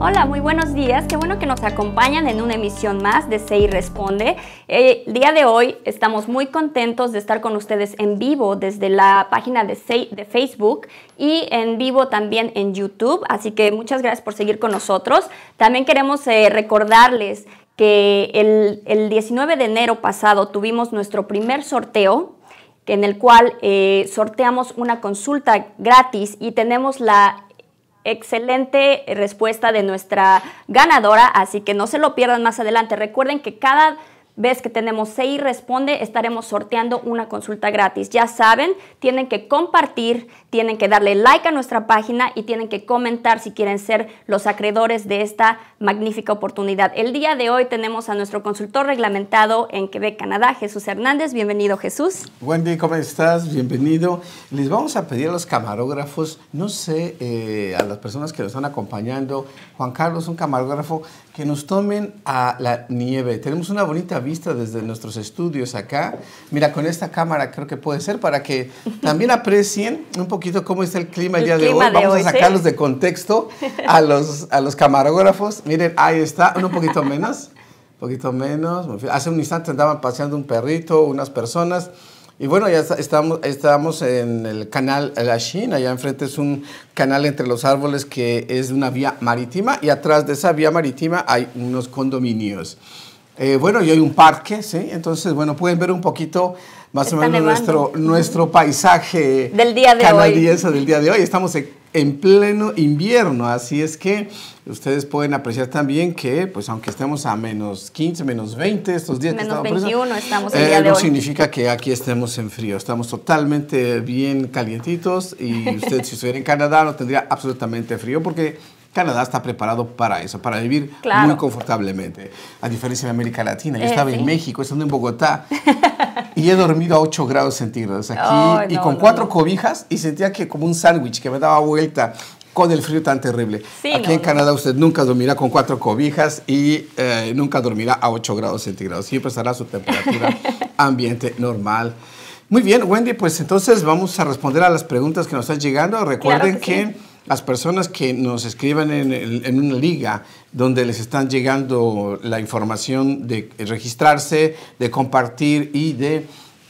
Hola, muy buenos días. Qué bueno que nos acompañan en una emisión más de Sei Responde. Eh, el día de hoy estamos muy contentos de estar con ustedes en vivo desde la página de de Facebook y en vivo también en YouTube. Así que muchas gracias por seguir con nosotros. También queremos eh, recordarles que el, 19 de enero pasado tuvimos nuestro primer sorteo en el cual eh, sorteamos una consulta gratis y tenemos la Excelente respuesta de nuestra ganadora, así que no se lo pierdan más adelante. Recuerden que cada ves que tenemos CI Responde, estaremos sorteando una consulta gratis. Ya saben, tienen que compartir, tienen que darle like a nuestra página y tienen que comentar si quieren ser los acreedores de esta magnífica oportunidad. El día de hoy tenemos a nuestro consultor reglamentado en Quebec, Canadá, Jesús Hernández. Bienvenido, Jesús. Wendy, ¿cómo estás? Bienvenido. Les vamos a pedir a los camarógrafos, no sé, eh, a las personas que nos están acompañando, Juan Carlos, un camarógrafo, que nos tomen a la nieve. Tenemos una bonita vista desde nuestros estudios acá. Mira, con esta cámara creo que puede ser para que también aprecien un poquito cómo está el clima el, día de hoy. Vamos a sacarlos de contexto a los, a los camarógrafos. Miren, ahí está, un poquito menos, un poquito menos. Hace un instante andaban paseando un perrito, unas personas. Y bueno, ya estamos, estamos en el canal La China, allá enfrente es un canal entre los árboles que es una vía marítima y atrás de esa vía marítima hay unos condominios. Eh, bueno, y hay un parque, ¿sí? Entonces, bueno, pueden ver un poquito más o menos nuestro, nuestro paisaje del día de canadiense del día de hoy. Estamos en, pleno invierno, así es que ustedes pueden apreciar también que, pues aunque estemos a menos 15, menos 20 estos días. Menos que 21 estamos el eh, de no significa que aquí estemos en frío, estamos totalmente bien calientitos y usted si estuvieran en Canadá no tendría absolutamente frío porque Canadá está preparado para eso, para vivir muy confortablemente, a diferencia de América Latina. Yo eh, estaba en México, estando en Bogotá, y he dormido a 8 grados centígrados aquí, y con cuatro cobijas, y sentía que como un sándwich que me daba vuelta con el frío tan terrible. aquí en Canadá usted nunca dormirá con cuatro cobijas y eh, nunca dormirá a 8 grados centígrados. Siempre estará su temperatura ambiente normal. Muy bien, Wendy, pues entonces vamos a responder a las preguntas que nos están llegando. Recuerden que, las personas que nos escriban en, una liga donde les están llegando la información de registrarse, de compartir y de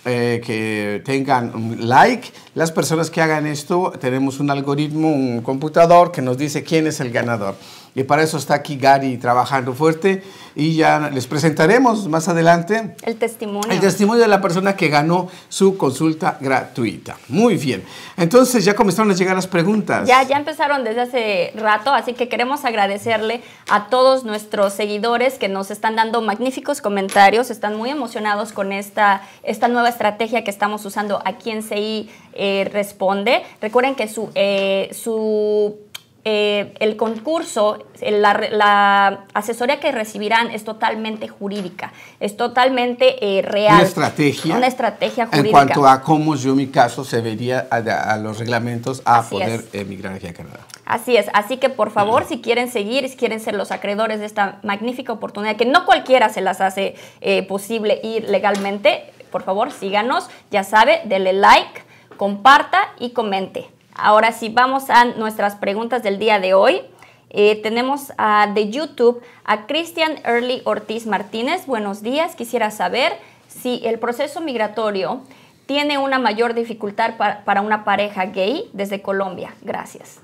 eh, que tengan un like, las personas que hagan esto, tenemos un algoritmo, un computador que nos dice quién es el ganador. Y para eso está aquí Gary trabajando fuerte. Y ya les presentaremos más adelante. El testimonio. El testimonio de la persona que ganó su consulta gratuita. Muy bien. Entonces ya comenzaron a llegar las preguntas. Ya, ya empezaron desde hace rato, así que queremos agradecerle a todos nuestros seguidores que nos están dando magníficos comentarios. Están muy emocionados con esta, esta nueva estrategia que estamos usando aquí en CI eh, Responde. Recuerden que su, eh, su eh, el concurso, la, asesoría que recibirán es totalmente jurídica, es totalmente eh, real. Una estrategia. Una estrategia jurídica. En cuanto a cómo yo, mi caso, se vería a, los reglamentos a poder emigrar aquí a Canadá. Así es. Así que, por favor, si quieren seguir, si quieren ser los acreedores de esta magnífica oportunidad, que no cualquiera se las hace eh, posible ir legalmente, por favor, síganos. Ya sabe, denle like, comparta y comente. Ahora sí, vamos a nuestras preguntas del día de hoy. Eh, tenemos de YouTube a Cristian Early Ortiz Martínez. Buenos días. Quisiera saber si el proceso migratorio tiene una mayor dificultad para, una pareja gay desde Colombia. Gracias.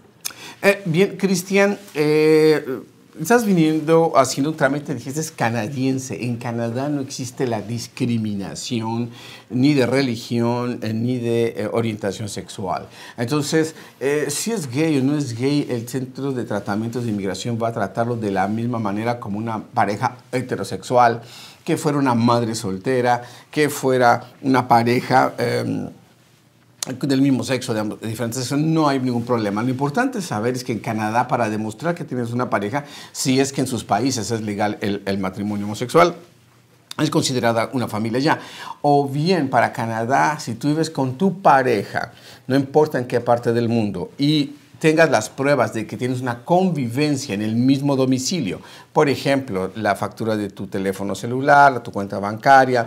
Eh, bien, Cristian, eh, estás viniendo haciendo un trámite, dijiste, es canadiense. En Canadá no existe la discriminación ni de religión eh, ni de eh, orientación sexual. Entonces, eh, si es gay o no es gay, el Centro de Tratamientos de Inmigración va a tratarlo de la misma manera como una pareja heterosexual, que fuera una madre soltera, que fuera una pareja... Em, del mismo sexo, de, diferentes no hay ningún problema. Lo importante es saber es que en Canadá, para demostrar que tienes una pareja, si es que en sus países es legal el, el matrimonio homosexual, es considerada una familia ya. O bien para Canadá, si tú vives con tu pareja, no importa en qué parte del mundo, y tengas las pruebas de que tienes una convivencia en el mismo domicilio, por ejemplo, la factura de tu teléfono celular, tu cuenta bancaria,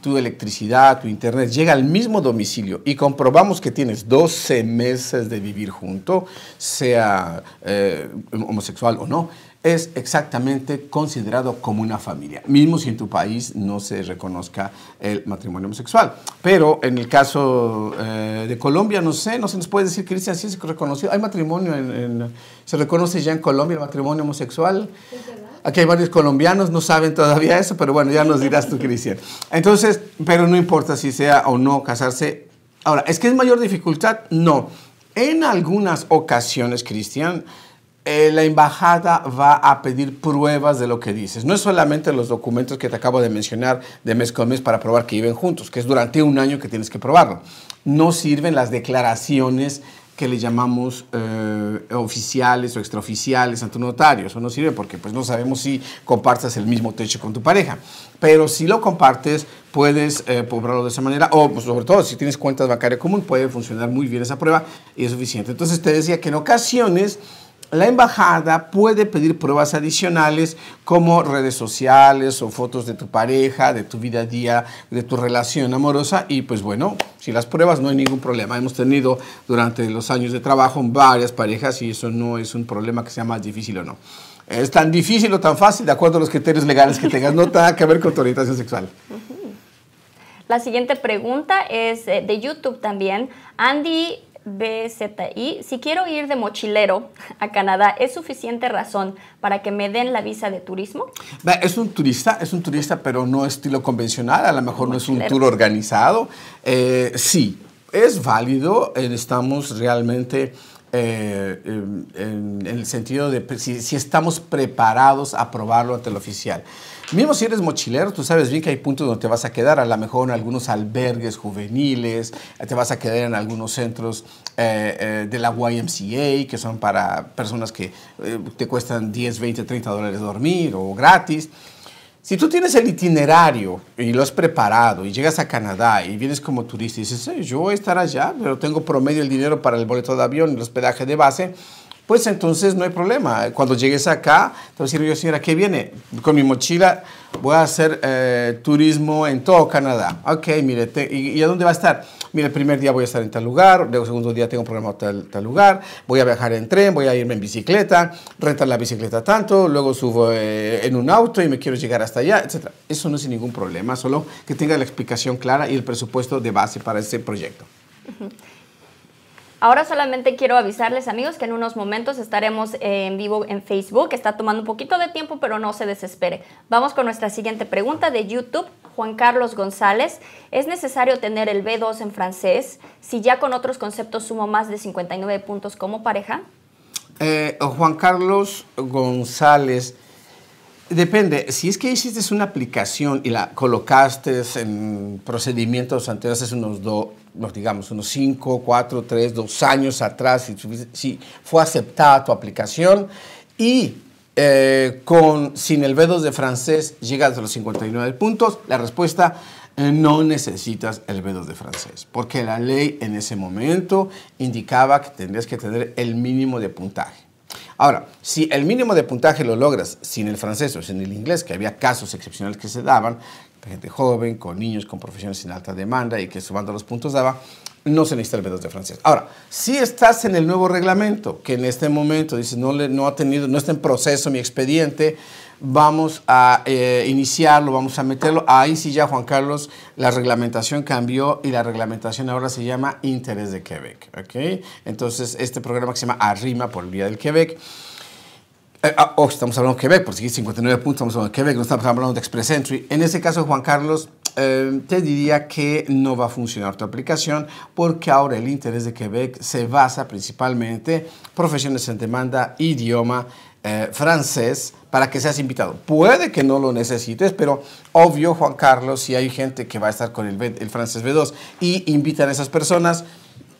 tu electricidad, tu internet, llega al mismo domicilio y comprobamos que tienes 12 meses de vivir junto, sea eh, homosexual o no, es exactamente considerado como una familia, mismo si en tu país no se reconozca el matrimonio homosexual. Pero en el caso eh, de Colombia, no sé, no se nos puede decir, que si así, es reconocido, hay matrimonio, en, se reconoce ya en Colombia el matrimonio homosexual. Aquí hay varios colombianos, no saben todavía eso, pero bueno, ya nos dirás tú, Cristian. Entonces, pero no importa si sea o no casarse. Ahora, ¿es que es mayor dificultad? No. En algunas ocasiones, Cristian, eh, la embajada va a pedir pruebas de lo que dices. No es solamente los documentos que te acabo de mencionar de mes con mes para probar que viven juntos, que es durante un año que tienes que probarlo. No sirven las declaraciones que le llamamos eh, oficiales o extraoficiales ante un notario. Eso no sirve porque pues, no sabemos si compartas el mismo techo con tu pareja. Pero si lo compartes, puedes eh, probarlo de esa manera. O pues, sobre todo, si tienes cuentas bancarias común, puede funcionar muy bien esa prueba y es suficiente. Entonces te decía que en ocasiones la embajada puede pedir pruebas adicionales como redes sociales o fotos de tu pareja, de tu vida a día, de tu relación amorosa y pues bueno, si las pruebas no hay ningún problema. Hemos tenido durante los años de trabajo varias parejas y eso no es un problema que sea más difícil o no. Es tan difícil o tan fácil de acuerdo a los criterios legales que tengas, no tiene que ver con tu orientación sexual. La siguiente pregunta es eh, de YouTube también. Andy BZI, si quiero ir de mochilero a Canadá, ¿es suficiente razón para que me den la visa de turismo? Es un turista, es un turista, pero no estilo convencional, a lo mejor no es un tour organizado. Eh, sí, es válido, eh, estamos realmente eh, em, en, el sentido de pues, si, estamos preparados a probarlo ante el oficial. Mismo si eres mochilero, tú sabes bien que hay puntos donde te vas a quedar, a lo mejor en algunos albergues juveniles, te vas a quedar en algunos centros eh, eh, de la YMCA, que son para personas que te cuestan 10, 20, 30 dólares dormir o gratis. Si tú tienes el itinerario y lo has preparado y llegas a Canadá y vienes como turista y dices, eh, yo voy a estar allá, pero tengo promedio el dinero para el boleto de avión y el hospedaje de base, pues entonces no hay problema. Cuando llegues acá, te voy a decir señora, ¿qué viene? Con mi mochila voy a hacer eh, turismo en todo Canadá. Ok, mire, y, a dónde va a estar? Mire, el primer día voy a estar en tal lugar, luego el segundo día tengo un programa tal, tal lugar, voy a viajar en tren, voy a irme en bicicleta, rentar la bicicleta tanto, luego subo eh, en un auto y me quiero llegar hasta allá, etc. Eso no es ningún problema, solo que tenga la explicación clara y el presupuesto de base para ese proyecto. Ahora solamente quiero avisarles amigos que en unos momentos estaremos eh, en vivo en Facebook. Está tomando un poquito de tiempo, pero no se desespere. Vamos con nuestra siguiente pregunta de YouTube. Juan Carlos González, ¿es necesario tener el B2 en francés si ya con otros conceptos sumo más de 59 puntos como pareja? Eh, Juan Carlos González, Depende. Si es que hiciste una aplicación y la colocaste en procedimientos anteriores hace unos dos, digamos, unos 5, 4, 3, 2 años atrás, si, fue aceptada tu aplicación y eh, con, sin el B2 de francés llegas a los 59 puntos, la respuesta eh, no necesitas el B2 de francés, porque la ley en ese momento indicaba que tendrías que tener el mínimo de puntaje. Ahora, si el mínimo de puntaje lo logras sin el francés o sin el inglés, que había casos excepcionales que se daban, gente joven, con niños, con profesiones sin alta demanda y que sumando los puntos daba, no se necesita el b de francés. Ahora, si estás en el nuevo reglamento, que en este momento dice no, no ha tenido, no está en proceso mi expediente, vamos a eh, iniciarlo, vamos a meterlo. Ahí sí ya, Juan Carlos, la reglamentación cambió y la reglamentación ahora se llama Interés de Quebec. Entonces, este programa que se llama Arrima por Vía del Quebec. Eh, ah, oh, estamos hablando de Quebec, por si 59 puntos, estamos hablando de Quebec, no estamos hablando de Express Entry. En ese caso, Juan Carlos, eh, te diría que no va a funcionar tu aplicación porque ahora el interés de Quebec se basa principalmente profesiones en demanda, idioma, eh, francés para que seas invitado. Puede que no lo necesites, pero obvio, Juan Carlos, si hay gente que va a estar con el, francés B2 y invitan a esas personas,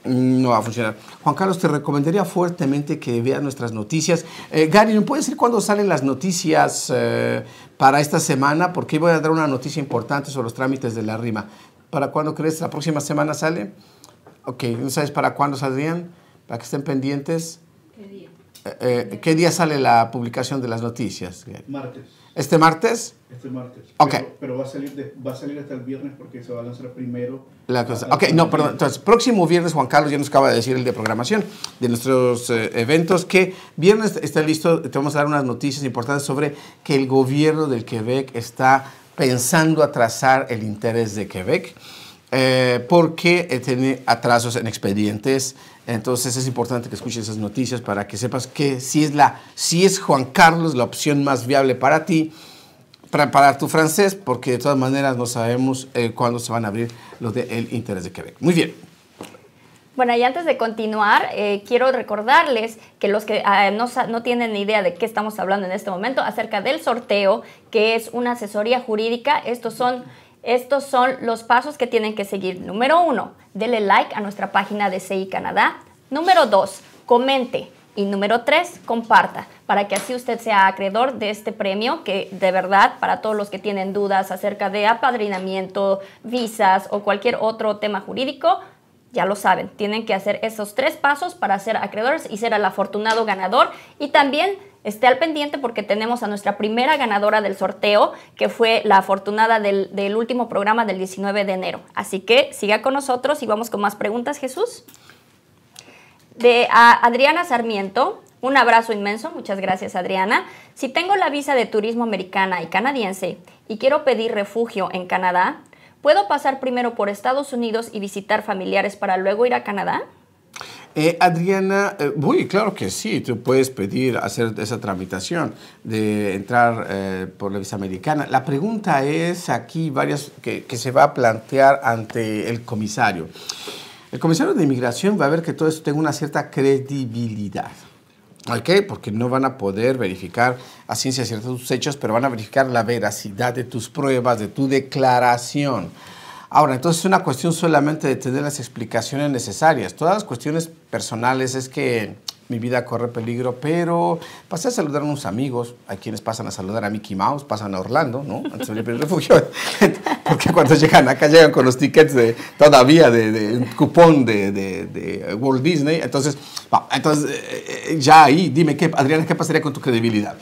no va a funcionar. Juan Carlos, te recomendaría fuertemente que veas nuestras noticias. Eh, Gary, ¿no puedes decir cuándo salen las noticias eh, para esta semana? Porque voy a dar una noticia importante sobre los trámites de la RIMA. ¿Para cuándo crees? ¿La próxima semana sale? Ok, ¿no sabes para cuándo saldrían? Para que estén pendientes. Eh, eh, ¿Qué día sale la publicación de las noticias? Martes. ¿Este martes? Este martes. Pero, va, a salir hasta el viernes porque se va a lanzar primero. La ok, no, perdón. Entonces, próximo viernes, Juan Carlos ya nos acaba de decir el de programación de nuestros eh, eventos, que viernes está listo, te vamos a dar unas noticias importantes sobre que el gobierno del Quebec está pensando atrasar el interés de Quebec. porque tiene atrasos en expedientes entonces es importante que escuches esas noticias para que sepas que si es, la, si es Juan Carlos la opción más viable para ti, para, tu francés, porque de todas maneras no sabemos eh, cuándo se van a abrir los del El interés de Quebec. Muy bien. Bueno, y antes de continuar, eh, quiero recordarles que los que ah, no, no, tienen idea de qué estamos hablando en este momento, acerca del sorteo, que es una asesoría jurídica, estos son estos son los pasos que tienen que seguir. Número uno, dele like a nuestra página de CI Canadá. Número dos, comente. Y número tres, comparta, para que así usted sea acreedor de este premio, que de verdad, para todos los que tienen dudas acerca de apadrinamiento, visas o cualquier otro tema jurídico, ya lo saben, tienen que hacer esos tres pasos para ser acreedores y ser el afortunado ganador. Y también esté al pendiente porque tenemos a nuestra primera ganadora del sorteo, que fue la afortunada del, último programa del 19 de enero. Así que siga con nosotros y vamos con más preguntas, Jesús. De Adriana Sarmiento, un abrazo inmenso, muchas gracias Adriana. Si tengo la visa de turismo americana y canadiense y quiero pedir refugio en Canadá, ¿puedo pasar primero por Estados Unidos y visitar familiares para luego ir a Canadá? Eh, Adriana, muy eh, claro que sí, tú puedes pedir hacer esa tramitación de entrar eh, por la visa americana. La pregunta es aquí varias que, se va a plantear ante el comisario. El comisario de inmigración va a ver que todo esto tenga una cierta credibilidad. ¿Ok? Porque no van a poder verificar a ciencia cierta tus hechos, pero van a verificar la veracidad de tus pruebas, de tu declaración. Ahora, entonces es una cuestión solamente de tener las explicaciones necesarias. Todas las cuestiones personales es que mi vida corre peligro, pero pasé a saludar a unos amigos, a quienes pasan a saludar a Mickey Mouse, pasan a Orlando, ¿no? Antes de el refugio. Porque cuando llegan acá, llegan con los tickets de, todavía de, de cupón de, de, de, Walt Disney. Entonces, entonces eh, eh, ya ahí, dime, qué, Adriana, ¿qué pasaría con tu credibilidad?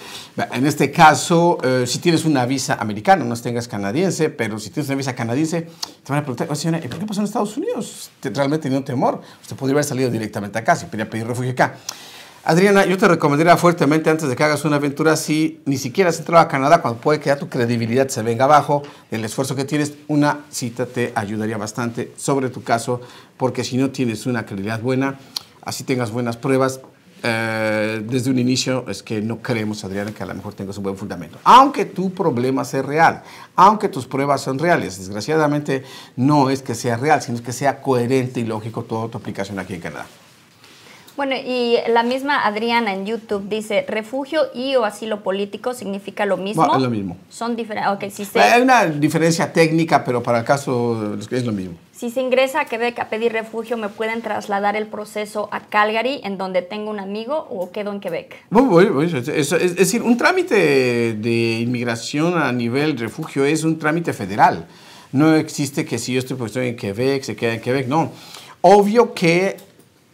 En este caso, eh, si tienes una visa americana, no tengas canadiense, pero si tienes una visa canadiense, te van a preguntar, ¿y por qué pasó en Estados Unidos? ¿Te, realmente tenía un temor. Usted podría haber salido directamente acá, si quería pedir refugio acá. Adriana, yo te recomendaría fuertemente antes de que hagas una aventura, si ni siquiera has entrado a Canadá, cuando puede que tu credibilidad se venga abajo, el esfuerzo que tienes, una cita te ayudaría bastante sobre tu caso, porque si no tienes una credibilidad buena, así tengas buenas pruebas, eh, desde un inicio es que no creemos, Adriana, que a lo mejor tengas un buen fundamento. Aunque tu problema sea real, aunque tus pruebas son reales, desgraciadamente no es que sea real, sino que sea coherente y lógico toda tu aplicación aquí en Canadá. Bueno, y la misma Adriana en YouTube dice, refugio y o asilo político significa lo mismo. es lo mismo. Son eh, Hay una diferencia técnica, pero para el caso es lo mismo. Si se ingresa a Quebec a pedir refugio, ¿me pueden trasladar el proceso a Calgary, en donde tengo un amigo, o quedo en Quebec? Es, decir, un trámite de inmigración a nivel refugio es un trámite federal. No existe que si yo estoy, puesto en Quebec, se queda en Quebec. No. Obvio que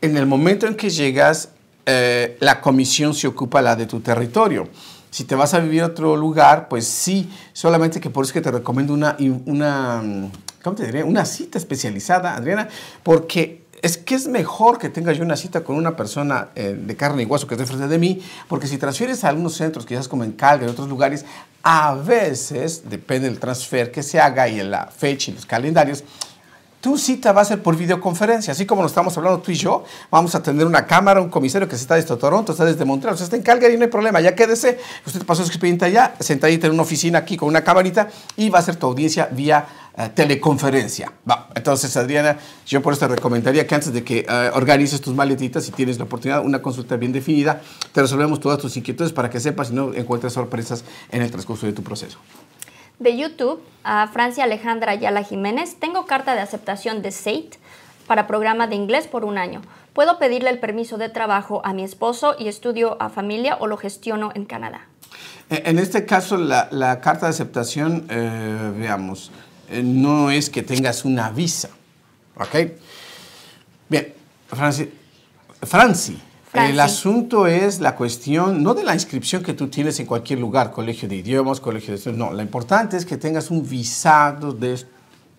en el momento en que llegas, eh, la comisión se ocupa la de tu territorio. Si te vas a vivir a otro lugar, pues sí, solamente que por eso que te recomiendo una, una, ¿cómo te Una cita especializada, Adriana, porque es que es mejor que tenga yo una cita con una persona eh, de carne y hueso que esté frente de mí, porque si transfieres a algunos centros, quizás como en Calgary, en otros lugares, a veces, depende del transfer que se haga y en la fecha y los calendarios, tu cita va a ser por videoconferencia, así como lo estamos hablando tú y yo, vamos a tener una cámara, un comisario que se está desde Toronto, está desde Montreal, se está en Calgary, no hay problema, ya quédese, usted pasó su expediente allá, sentadita en una oficina aquí con una camarita y va a ser tu audiencia vía eh, teleconferencia. Entonces, Adriana, yo por eso te recomendaría que antes de que eh, organices tus maletitas, y tienes la oportunidad, una consulta bien definida, te resolvemos todas tus inquietudes para que sepas y no encuentres sorpresas en el transcurso de tu proceso de YouTube a Francia Alejandra Ayala Jiménez. Tengo carta de aceptación de SAIT para programa de inglés por un año. ¿Puedo pedirle el permiso de trabajo a mi esposo y estudio a familia o lo gestiono en Canadá? E, en este caso, la, carta de aceptación, eh, veamos, eh, no es que tengas una visa. ¿Ok? Bien, Franci, Franci el asunto es la cuestión, no de la inscripción que tú tienes en cualquier lugar, colegio de idiomas, colegio de estudios, no, lo importante es que tengas un visado de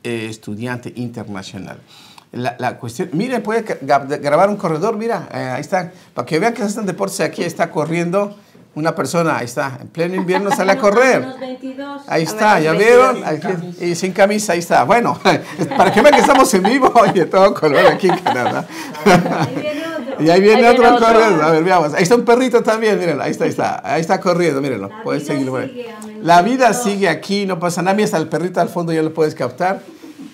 eh, estudiante internacional. La, cuestión, mire, puede grabar un corredor, mira, eh, ahí está, para que vean que están deportes aquí, está corriendo una persona, ahí está, en pleno invierno sale a correr. Ahí está, ya vieron, y sin camisa, ahí está. Bueno, para que vean que estamos en vivo y de todo color aquí en Canadá. Y ahí viene, otro, corriendo. A ver, veamos. Ahí está un perrito también, mírenlo. Ahí está, ahí está. Ahí está corriendo, mírenlo. La puedes seguir La vida sigue aquí, no pasa nada. Mira, hasta el perrito al fondo ya lo puedes captar.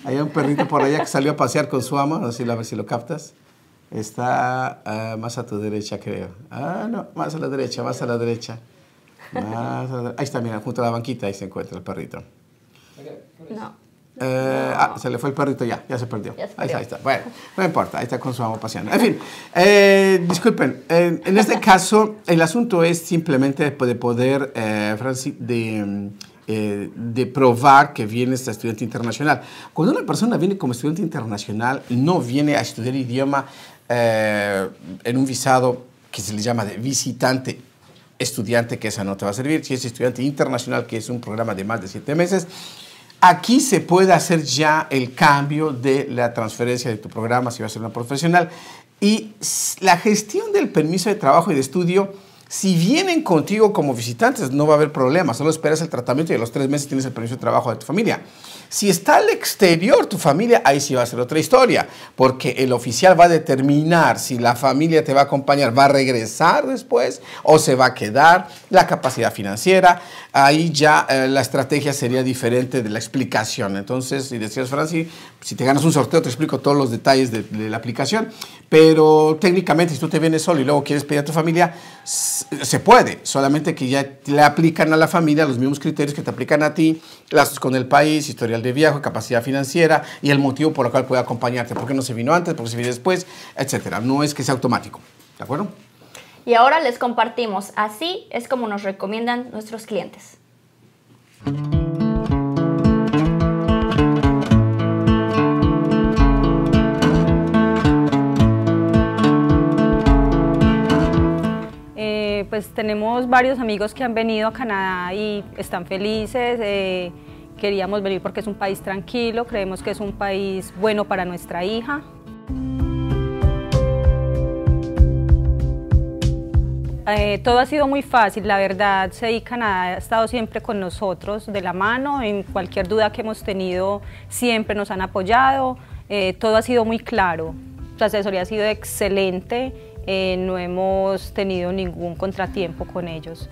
Hay un perrito por allá que salió a pasear con su amo, No sé a ver si lo captas. Está ah, más a tu derecha, creo. Ah, no, más a la derecha, más a la derecha. Ahí está, mira, junto a la banquita, ahí se encuentra el perrito. No. Eh, ah, se le fue el perrito ya, ya se perdió. Ahí, está, ahí, está, Bueno, no importa, ahí está con su amo paseando En fin, eh, disculpen, en este caso el asunto es simplemente de poder, eh, Francis, de, de probar que viene este estudiante internacional. Cuando una persona viene como estudiante internacional, no viene a estudiar idioma en un visado que se le llama de visitante estudiante, que esa no te va a servir. Si es estudiante internacional, que es un programa de más de siete meses, Aquí se puede hacer ya el cambio de la transferencia de tu programa si vas a ser una profesional. Y la gestión del permiso de trabajo y de estudio, si vienen contigo como visitantes, no va a haber problema. Solo esperas el tratamiento y a los tres meses tienes el permiso de trabajo de tu familia. Si está al exterior tu familia, ahí sí va a ser otra historia, porque el oficial va a determinar si la familia te va a acompañar, va a regresar después o se va a quedar, la capacidad financiera, ahí ya eh, la estrategia sería diferente de la explicación. Entonces, si decías, Francis, si te ganas un sorteo, te explico todos los detalles de la aplicación, pero técnicamente, si tú te vienes solo y luego quieres pedir a tu familia, se puede, solamente que ya le aplican a la familia los mismos criterios que te aplican a ti, lazos con el país, historial de viaje, capacidad financiera y el motivo por el cual puede acompañarte, por qué no se vino antes, por qué se vino después, etcétera. No es que sea automático, ¿de acuerdo? Y ahora les compartimos, así es como nos recomiendan nuestros clientes. pues tenemos varios amigos que han venido a Canadá y están felices. Eh, queríamos venir porque es un país tranquilo, creemos que es un país bueno para nuestra hija. Eh, todo ha sido muy fácil, la verdad, CEI Canadá ha estado siempre con nosotros de la mano, en cualquier duda que hemos tenido siempre nos han apoyado, eh, todo ha sido muy claro, la asesoría ha sido excelente eh, no hemos tenido ningún contratiempo con ellos.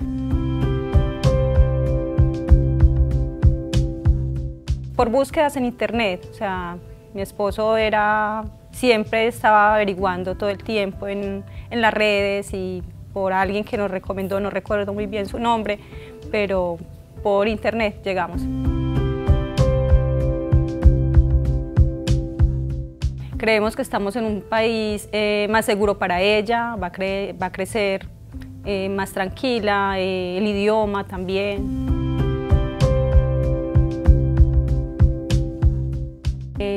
Por búsquedas en internet, o sea, mi esposo era, siempre estaba averiguando todo el tiempo en, en las redes y por alguien que nos recomendó, no recuerdo muy bien su nombre, pero por internet llegamos. Creemos que estamos en un país eh, más seguro para ella, va a, crecer eh, más tranquila, eh, el idioma también.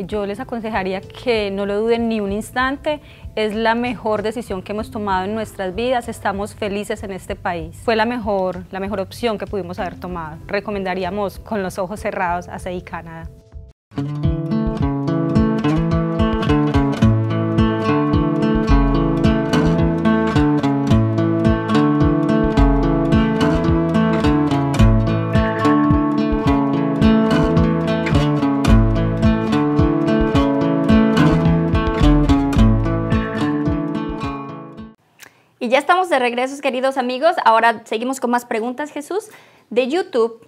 yo les aconsejaría que no lo duden ni un instante, es la mejor decisión que hemos tomado en nuestras vidas, estamos felices en este país. Fue la mejor, la mejor opción que pudimos haber tomado. Recomendaríamos con los ojos cerrados a CEI Canadá. regresos, queridos amigos. Ahora seguimos con más preguntas, Jesús. De YouTube,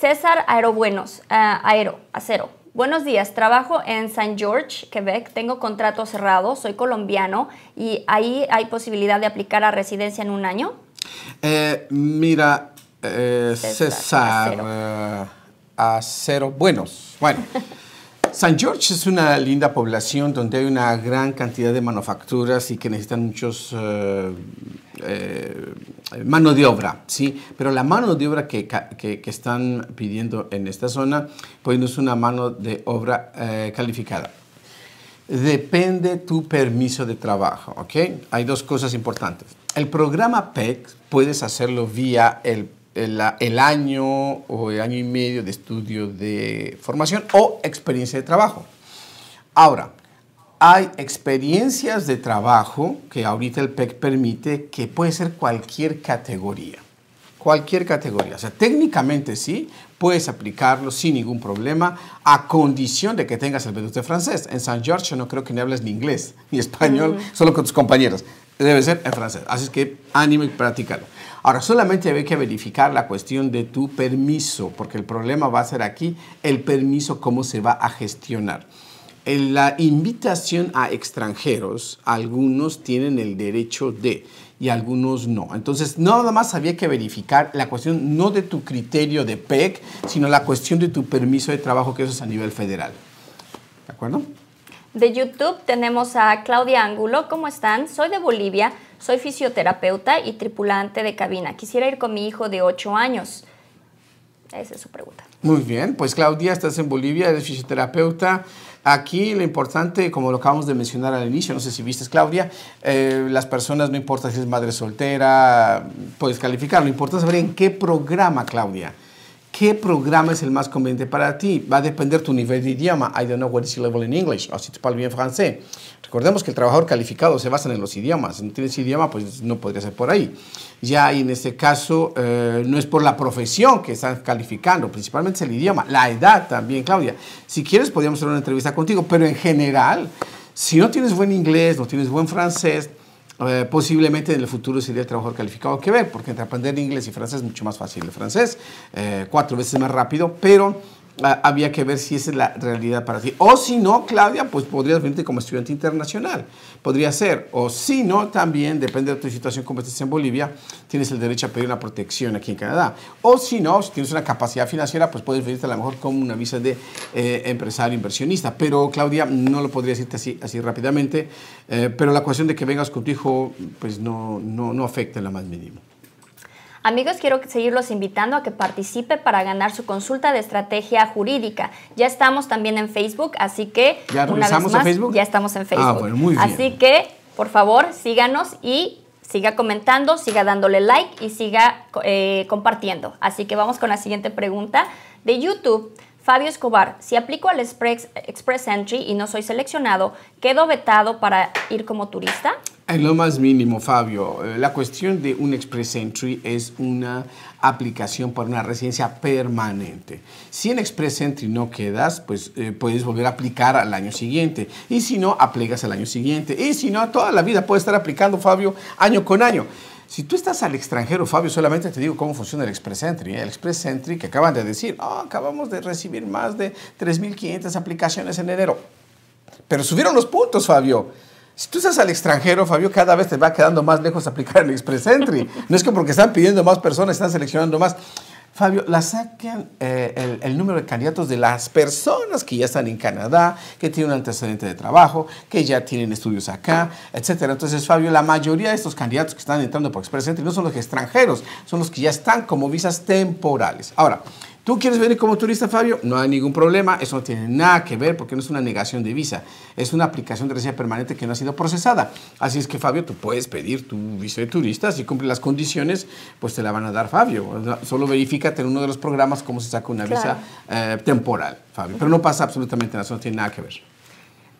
César Aerobuenos, eh, Aero, Acero. Buenos días, trabajo en Saint George, Quebec, tengo contrato cerrado, soy colombiano y ahí hay posibilidad de aplicar a residencia en un año. Eh, mira, eh, César, a Acero. Buenos. Bueno. San George es una linda población donde hay una gran cantidad de manufacturas y que necesitan muchos eh, eh, mano de obra, ¿sí? Pero la mano de obra que, están pidiendo en esta zona, pues no es una mano de obra eh, calificada. Depende tu permiso de trabajo, ¿ok? Hay dos cosas importantes. El programa PEC puedes hacerlo vía el el, año o el año y medio de estudio de formación o experiencia de trabajo. Ahora, hay experiencias de trabajo que ahorita el PEC permite que puede ser cualquier categoría. Cualquier categoría. O sea, técnicamente sí, puedes aplicarlo sin ningún problema, a condición de que tengas el b francés. En San George no creo que ni hables ni inglés ni español, solo con tus compañeros debe ser en francés. Así que ánimo y practícalo. Ahora, solamente había que verificar la cuestión de tu permiso, porque el problema va a ser aquí el permiso, cómo se va a gestionar. En la invitación a extranjeros, algunos tienen el derecho de y algunos no. Entonces, nada más había que verificar la cuestión no de tu criterio de PEC, sino la cuestión de tu permiso de trabajo, que eso es a nivel federal. ¿De acuerdo? de YouTube tenemos a Claudia Ángulo. ¿Cómo están? Soy de Bolivia, soy fisioterapeuta y tripulante de cabina. Quisiera ir con mi hijo de 8 años. Esa es su pregunta. Muy bien, pues Claudia, estás en Bolivia, eres fisioterapeuta. Aquí lo importante, como lo acabamos de mencionar al inicio, no sé si viste, Claudia, eh, las personas, no importa si es madre soltera, puedes calificar, lo importante es saber en qué programa, Claudia. ¿Qué programa es el más conveniente para ti? Va a depender tu nivel de idioma. I don't know what is your level in English. O si tú hablas bien francés. Recordemos que el trabajador calificado se basa en los idiomas. Si no tienes idioma, pues no podría ser por ahí. Ya en este caso, eh, no es por la profesión que están calificando, principalmente es el idioma. La edad también, Claudia. Si quieres, podríamos hacer una entrevista contigo. Pero en general, si no tienes buen inglés, no tienes buen francés, eh, posiblemente en el futuro sería el trabajador calificado que ver, porque entre aprender inglés y francés es mucho más fácil el francés, eh, cuatro veces más rápido, pero Ah, había que ver si esa es la realidad para ti. O si no, Claudia, pues podrías venirte como estudiante internacional. Podría ser. O si no, también, depende de tu situación como estés en Bolivia, tienes el derecho a pedir una protección aquí en Canadá. O si no, si tienes una capacidad financiera, pues puedes venirte a lo mejor como una visa de eh, empresario inversionista. Pero, Claudia, no lo podría decirte así, así rápidamente. Eh, pero la cuestión de que vengas con tu hijo, pues no, no, no afecta en lo más mínimo. Amigos, quiero seguirlos invitando a que participe para ganar su consulta de estrategia jurídica. Ya estamos también en Facebook, así que ¿Ya una vez Facebook? ya estamos en ah, Facebook. Ah, muy bien. Así que, por favor, síganos y siga comentando, siga dándole like y siga eh, compartiendo. Así que vamos con la siguiente pregunta de YouTube. Fabio Escobar, si aplico al Express Entry y no soy seleccionado, ¿quedo vetado para ir como turista? En lo más mínimo, Fabio, eh, la cuestión de un Express Entry es una aplicación para una residencia permanente. Si en Express Entry no quedas, pues eh, puedes volver a aplicar al año siguiente. Y si no, aplicas al año siguiente. Y si no, toda la vida puedes estar aplicando, Fabio, año con año. Si tú estás al extranjero, Fabio, solamente te digo cómo funciona el Express Entry. ¿eh? El Express Entry que acaban de decir, ah, acabamos de recibir más de 3.500 aplicaciones en enero. Pero subieron los puntos, Fabio. Si tú estás al extranjero, Fabio, cada vez te va quedando más lejos aplicar el Express Entry. No es que porque están pidiendo más personas, están seleccionando más. Fabio, la saquen eh, el, número de candidatos de las personas que ya están en Canadá, que tienen un antecedente de trabajo, que ya tienen estudios acá, etcétera. Entonces, Fabio, la mayoría de estos candidatos que están entrando por Express Entry no son los extranjeros, son los que ya están como visas temporales. Ahora, ¿Tú quieres venir como turista, Fabio? No hay ningún problema, eso no tiene nada que ver porque no es una negación de visa, es una aplicación de residencia permanente que no ha sido procesada. Así es que, Fabio, tú puedes pedir tu visa de turista, si cumple las condiciones, pues te la van a dar, Fabio. Solo verifícate en uno de los programas cómo se saca una visa eh, temporal, Fabio. Pero no pasa absolutamente nada, eso no tiene nada que ver.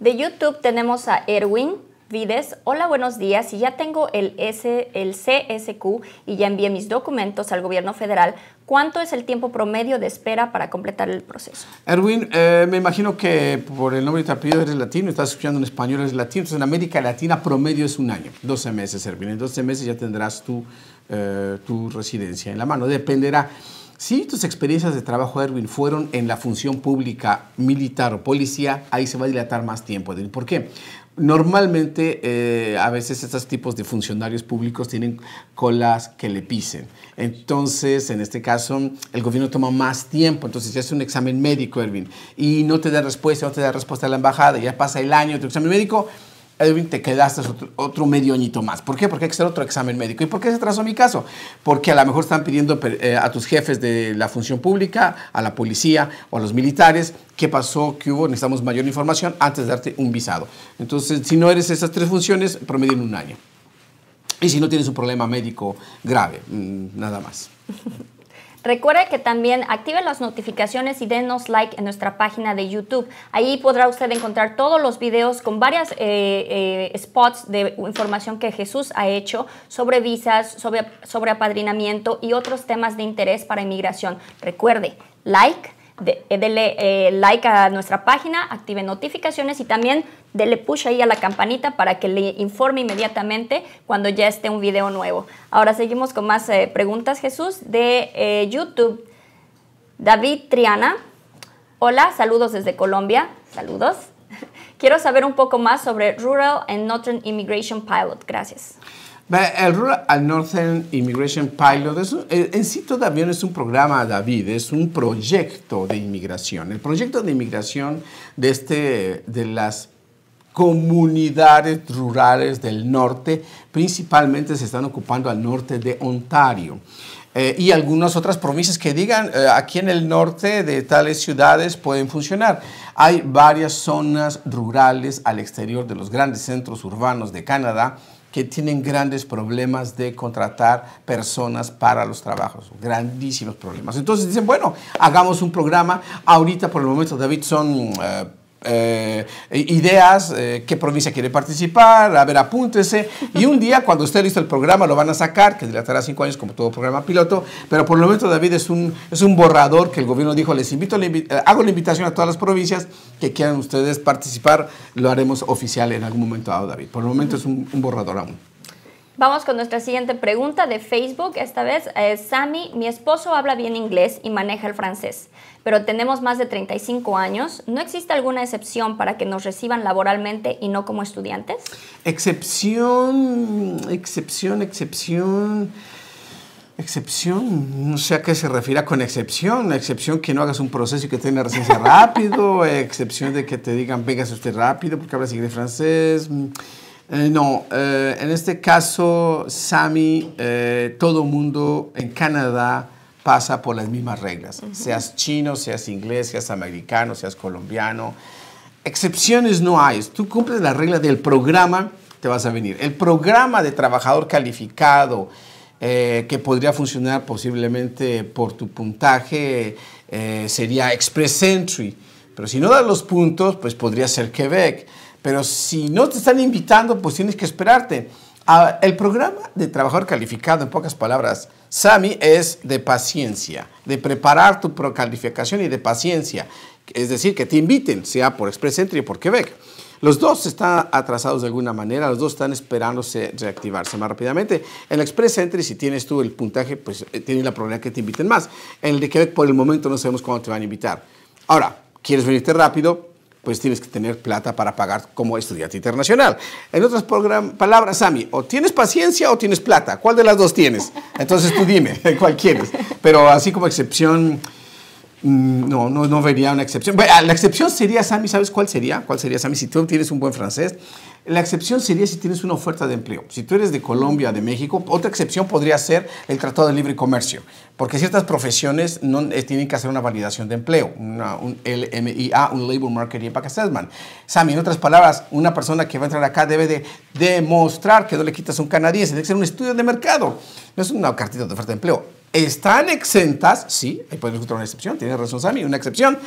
De YouTube tenemos a Erwin, Vides, hola, buenos días. Si ya tengo el, S, el CSQ y ya envié mis documentos al gobierno federal, ¿cuánto es el tiempo promedio de espera para completar el proceso? Erwin, eh, me imagino que por el nombre de tu apellido eres latino, estás escuchando en español, eres latino. Entonces, en América Latina promedio es un año, 12 meses, Erwin. En 12 meses ya tendrás tu, eh, tu residencia en la mano. Dependerá. Si tus experiencias de trabajo, Erwin, fueron en la función pública, militar o policía, ahí se va a dilatar más tiempo. ¿Por qué? Normalmente, eh, a veces estos tipos de funcionarios públicos tienen colas que le pisen. Entonces, en este caso, el gobierno toma más tiempo. Entonces, si hace un examen médico, Erwin, y no te da respuesta, no te da respuesta a la embajada, ya pasa el año de tu examen médico, Edwin, te quedaste otro, medio añito más. ¿Por qué? Porque hay que hacer otro examen médico. ¿Y por qué se trazó mi caso? Porque a lo mejor están pidiendo eh, a tus jefes de la función pública, a la policía o a los militares qué pasó, qué hubo, necesitamos mayor información antes de darte un visado. Entonces, si no eres esas tres funciones, promedio en un año. Y si no tienes un problema médico grave, mm, nada más. Recuerde que también active las notificaciones y denos like en nuestra página de YouTube. Ahí podrá usted encontrar todos los videos con varias eh, eh, spots de información que Jesús ha hecho sobre visas, sobre, sobre apadrinamiento y otros temas de interés para inmigración. Recuerde, like de, eh, denle eh, like a nuestra página, active notificaciones y también dele push ahí a la campanita para que le informe inmediatamente cuando ya esté un video nuevo. Ahora seguimos con más eh, preguntas, Jesús, de YouTube. David Triana, hola, saludos desde Colombia, saludos. Quiero saber un poco más sobre Rural and Northern Immigration Pilot, gracias. El Rural Northern Immigration Pilot es, eh, en sí todavía no es un programa, David, es un proyecto de inmigración. El proyecto de inmigración de, este, de las comunidades rurales del norte, principalmente se están ocupando al norte de Ontario. Eh, y algunas otras provincias que digan eh, aquí en el norte de tales ciudades pueden funcionar. Hay varias zonas rurales al exterior de los grandes centros urbanos de Canadá que tienen grandes problemas de contratar personas para los trabajos, grandísimos problemas. Entonces dicen, bueno, hagamos un programa. Ahorita por el momento, David, son eh, eh, ideas, eh, qué provincia quiere participar, a ver, apúntese. Y un día, cuando esté listo el programa, lo van a sacar, que dilatará cinco años como todo programa piloto, pero por el momento, David, es un, es un borrador que el gobierno dijo, les invito, eh, hago la invitación a todas las provincias que quieran ustedes participar, lo haremos oficial en algún momento dado, David. Por el momento es un, borrador aún. Vamos con nuestra siguiente pregunta de Facebook. Esta vez, eh, Sammy, mi esposo habla bien inglés y maneja el francés pero tenemos más de 35 años, ¿no existe alguna excepción para que nos reciban laboralmente y no como estudiantes? Excepción, excepción, excepción. Excepción, no sé a qué se refiere con excepción. Excepción que no hagas un proceso y que tenga residencia rápido. excepción de que te digan, vengas usted rápido porque hablas inglés francés. Eh, no, eh, en este caso, Sami, eh, todo mundo en Canadá pasa por las mismas reglas, seas chino, seas inglés, seas americano, seas colombiano. Excepciones no hay, tú cumples la regla del programa, te vas a venir. El programa de trabajador calificado eh, que podría funcionar posiblemente por tu puntaje eh, sería Express Entry, pero si no das los puntos, pues podría ser Quebec. Pero si no te están invitando, pues tienes que esperarte el programa de trabajador calificado, en pocas palabras, Sami, es de paciencia, de preparar tu calificación y de paciencia. Es decir, que te inviten, sea por Express Entry o por Quebec. Los dos están atrasados de alguna manera, los dos están esperándose reactivarse más rápidamente. En Express Entry, si tienes tú el puntaje, pues eh, tienes la probabilidad que te inviten más. En el de Quebec, por el momento, no sabemos cuándo te van a invitar. Ahora, ¿quieres venirte rápido? pues tienes que tener plata para pagar como estudiante internacional. En otras palabras, Sami, o tienes paciencia o tienes plata. ¿Cuál de las dos tienes? Entonces tú dime, ¿cuál quieres? Pero así como excepción, mm, no, no, no vería una excepción. Bueno, ah, la excepción sería, Sami, ¿sabes cuál sería? ¿Cuál sería, Sami? Si tú tienes un buen francés, la excepción sería si tienes una oferta de empleo. Si tú eres de Colombia, de México, otra excepción podría ser el Tratado de Libre Comercio, porque ciertas profesiones no, eh, tienen que hacer una validación de empleo, una, un LMIA, un Labor Market Impact Assessment. Sammy, en otras palabras, una persona que va a entrar acá debe de demostrar que no le quitas un canadiense, debe ser un estudio de mercado. No es una cartita de oferta de empleo. Están exentas, sí, ahí puedes encontrar una excepción, tienes razón Sammy, una excepción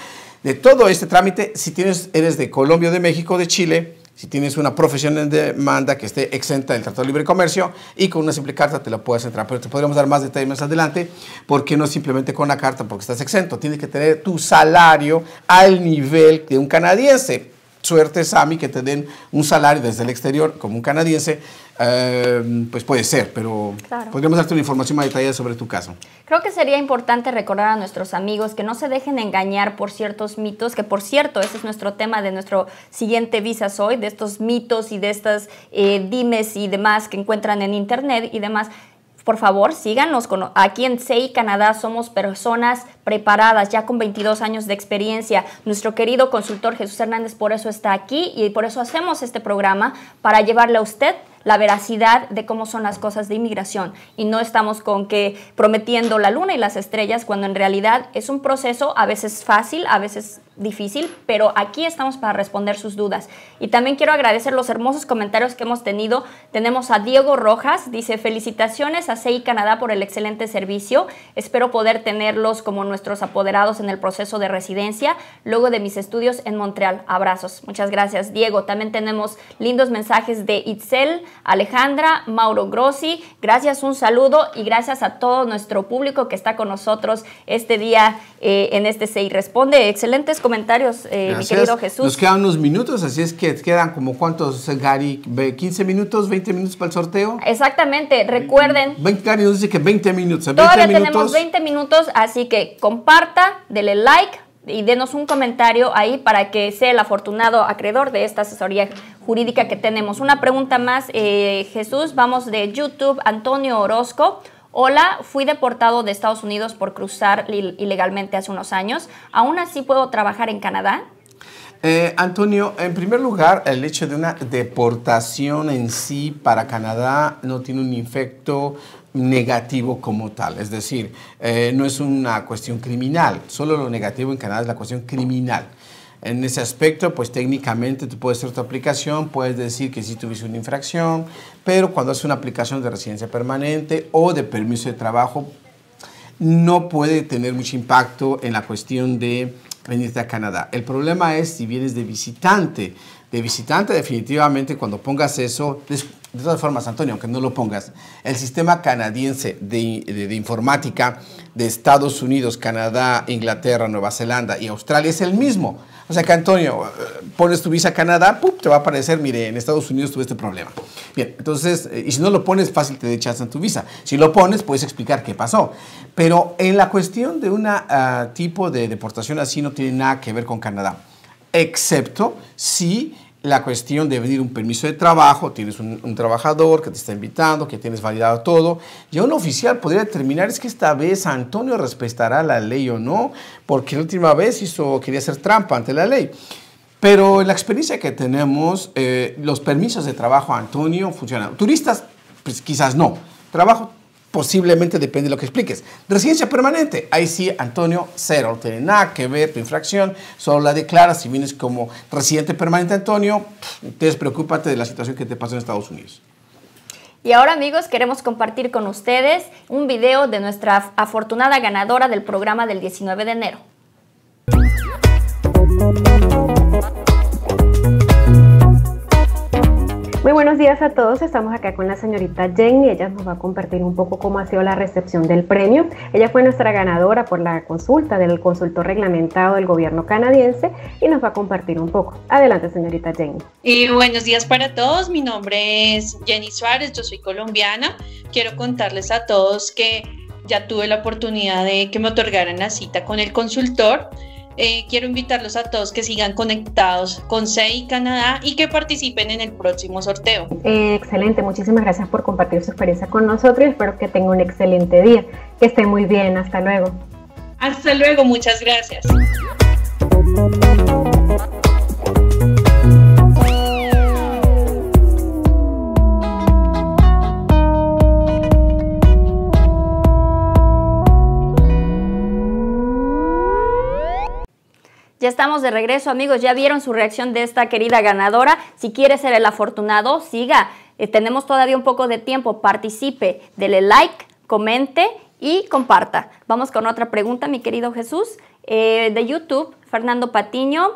de todo este trámite si tienes, eres de Colombia, de México, de Chile, si tienes una profesión en demanda que esté exenta del Tratado de Libre Comercio y con una simple carta te la puedes entrar. Pero te podríamos dar más detalles más adelante, porque no simplemente con la carta, porque estás exento. Tienes que tener tu salario al nivel de un canadiense. Suerte, Sami, que te den un salario desde el exterior como un canadiense Em, pues puede ser, pero podríamos darte una información más detallada sobre tu caso. Creo que sería importante recordar a nuestros amigos que no se dejen engañar por ciertos mitos, que por cierto, ese es nuestro tema de nuestro siguiente Visas Hoy, de estos mitos y de estas eh, dimes y demás que encuentran en Internet y demás. Por favor, síganos. Aquí en CEI Canadá somos personas preparadas, ya con 22 años de experiencia. Nuestro querido consultor Jesús Hernández por eso está aquí y por eso hacemos este programa, para llevarle a usted la veracidad de cómo son las cosas de inmigración y no estamos con que prometiendo la luna y las estrellas cuando en realidad es un proceso a veces fácil, a veces difícil, pero aquí estamos para responder sus dudas. Y también quiero agradecer los hermosos comentarios que hemos tenido. Tenemos a Diego Rojas, dice felicitaciones a CI Canadá por el excelente servicio. Espero poder tenerlos como nuestros apoderados en el proceso de residencia, luego de mis estudios en Montreal. Abrazos. Muchas gracias, Diego. También tenemos lindos mensajes de Itzel. Alejandra, Mauro Grossi, gracias, un saludo y gracias a todo nuestro público que está con nosotros este día eh, en este Se Responde. Excelentes comentarios, eh, mi querido Jesús. Nos quedan unos minutos, así es que quedan como cuántos, Gary, 15 minutos, 20 minutos para el sorteo. Exactamente, recuerden. 20, Gary nos dice que 20 minutos. 20 Todavía tenemos 20 minutos, así que comparta, dele like y denos un comentario ahí para que sea el afortunado acreedor de esta asesoría jurídica que tenemos. Una pregunta más, eh, Jesús, vamos de YouTube, Antonio Orozco. Hola, fui deportado de Estados Unidos por cruzar ilegalmente hace unos años. ¿Aún así puedo trabajar en Canadá? Eh, Antonio, en primer lugar, el hecho de una deportación en sí para Canadá no tiene un efecto negativo como tal, es decir, eh, no es una cuestión criminal, solo lo negativo en Canadá es la cuestión criminal. En ese aspecto, pues técnicamente tú puedes hacer tu aplicación, puedes decir que sí tuviste una infracción, pero cuando haces una aplicación de residencia permanente o de permiso de trabajo, no puede tener mucho impacto en la cuestión de venirte a Canadá. El problema es si vienes de visitante, de visitante, definitivamente, cuando pongas eso, de, todas formas, Antonio, aunque no lo pongas, el sistema canadiense de, informática de Estados Unidos, Canadá, Inglaterra, Nueva Zelanda y Australia es el mismo. O sea que, Antonio, eh, pones tu visa a Canadá, te va a aparecer, mire, en Estados Unidos tuve este problema. Bien, entonces, eh, y si no lo pones, fácil te echas en tu visa. Si lo pones, puedes explicar qué pasó. Pero en la cuestión de un ah, tipo de deportación así no tiene nada que ver con Canadá, excepto si la cuestión de venir un permiso de trabajo, tienes un, trabajador que te está invitando, que tienes validado todo, ya un oficial podría determinar es que esta vez Antonio respetará la ley o no, porque la última vez hizo, quería hacer trampa ante la ley. Pero en la experiencia que tenemos, eh, los permisos de trabajo, Antonio, funcionan. Turistas, pues, quizás no. Trabajo posiblemente depende de lo que expliques. Residencia permanente, ahí sí, Antonio, cero, no tiene nada que ver tu infracción, solo la declaras si vienes como residente permanente, Antonio, preocúpate de la situación que te pasa en Estados Unidos. Y ahora amigos, queremos compartir con ustedes un video de nuestra afortunada ganadora del programa del 19 de enero. Muy buenos días a todos. Estamos acá con la señorita Jenny. Ella nos va a compartir un poco cómo ha sido la recepción del premio. Ella fue nuestra ganadora por la consulta del consultor reglamentado del gobierno canadiense y nos va a compartir un poco. Adelante, señorita Jenny. Y buenos días para todos. Mi nombre es Jenny Suárez. Yo soy colombiana. Quiero contarles a todos que ya tuve la oportunidad de que me otorgaran la cita con el consultor. Eh, quiero invitarlos a todos que sigan conectados con CEI Canadá y que participen en el próximo sorteo. Eh, excelente, muchísimas gracias por compartir su experiencia con nosotros y espero que tenga un excelente día. Que esté muy bien, hasta luego. Hasta luego, muchas gracias. Ya estamos de regreso, amigos. Ya vieron su reacción de esta querida ganadora. Si quiere ser el afortunado, siga. Eh, tenemos todavía un poco de tiempo. Participe, dele like, comente y comparta. Vamos con otra pregunta, mi querido Jesús. Eh, de YouTube, Fernando Patiño,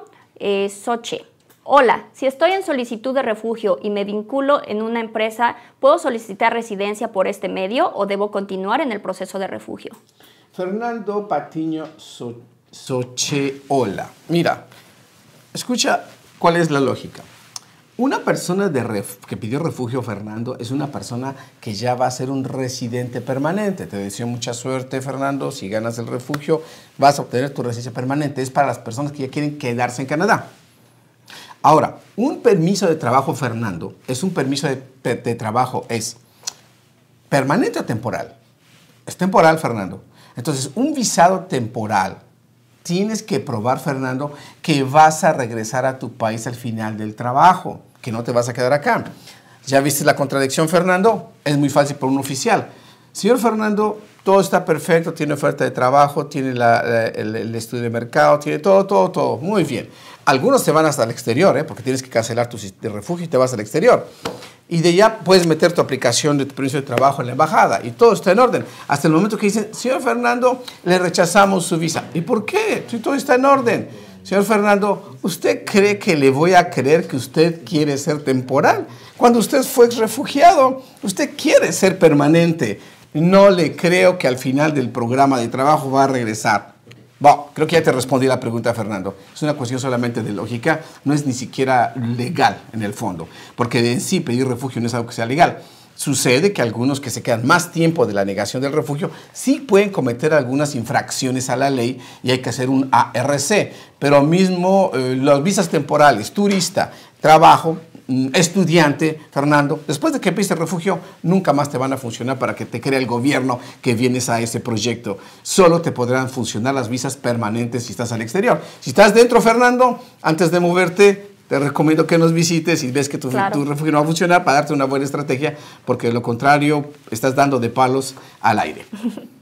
Soche. Eh, Hola, si estoy en solicitud de refugio y me vinculo en una empresa, ¿puedo solicitar residencia por este medio o debo continuar en el proceso de refugio? Fernando Patiño Soche hola. Mira, escucha cuál es la lógica. Una persona de que pidió refugio Fernando es una persona que ya va a ser un residente permanente. Te deseo mucha suerte, Fernando. Si ganas el refugio, vas a obtener tu residencia permanente. Es para las personas que ya quieren quedarse en Canadá. Ahora, un permiso de trabajo, Fernando, es un permiso de trabajo, es permanente o temporal. Es temporal, Fernando. Entonces, un visado temporal tienes que probar, Fernando, que vas a regresar a tu país al final del trabajo, que no te vas a quedar acá. ¿Ya viste la contradicción, Fernando? Es muy fácil para un oficial. Señor Fernando, todo está perfecto, tiene oferta de trabajo, tiene el, estudio de mercado, tiene todo, todo, todo. Muy bien. Algunos te van hasta el exterior, ¿eh? porque tienes que cancelar tu refugio y te vas al exterior y de ya puedes meter tu aplicación de tu permiso de trabajo en la embajada y todo está en orden. Hasta el momento que dicen, señor Fernando, le rechazamos su visa. ¿Y por qué? Si todo está en orden. Señor Fernando, ¿usted cree que le voy a creer que usted quiere ser temporal? Cuando usted fue refugiado, usted quiere ser permanente. No le creo que al final del programa de trabajo va a regresar. Bueno, creo que ya te respondí la pregunta, Fernando. Es una cuestión solamente de lógica, no es ni siquiera legal en el fondo, porque en sí pedir refugio no es algo que sea legal. Sucede que algunos que se quedan más tiempo de la negación del refugio sí pueden cometer algunas infracciones a la ley y hay que hacer un ARC, pero mismo eh, los visas temporales, turista, trabajo, Mm, estudiante, Fernando, después de que el refugio, nunca más te van a funcionar para que te crea el gobierno que vienes a ese proyecto. Solo te podrán funcionar las visas permanentes si estás al exterior. Si estás dentro, Fernando, antes de moverte, te recomiendo que nos visites y ves que tu, tu, refugio no va a funcionar para darte una buena estrategia, porque lo contrario estás dando de palos al aire.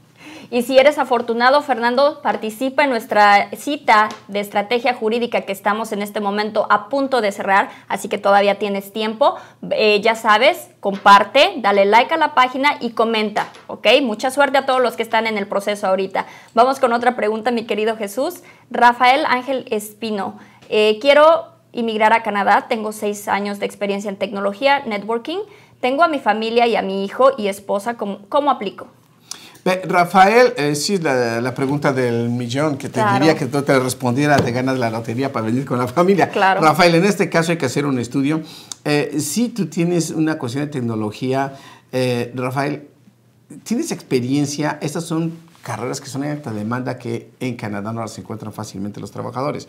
Y si eres afortunado, Fernando, participa en nuestra cita de estrategia jurídica que estamos en este momento a punto de cerrar, así que todavía tienes tiempo. Eh, ya sabes, comparte, dale like a la página y comenta, ¿ok? Mucha suerte a todos los que están en el proceso ahorita. Vamos con otra pregunta, mi querido Jesús. Rafael Ángel Espino, eh, quiero inmigrar a Canadá, tengo seis años de experiencia en tecnología, networking, tengo a mi familia y a mi hijo y esposa, cómo aplico? Rafael, eh, sí, la, la, pregunta del millón que te diría que tú te respondiera, te ganas la lotería para venir con la familia. Rafael, en este caso hay que hacer un estudio. Eh, si tú tienes una cuestión de tecnología, eh, Rafael, tienes experiencia, estas son carreras que son en alta demanda que en Canadá no las encuentran fácilmente los trabajadores.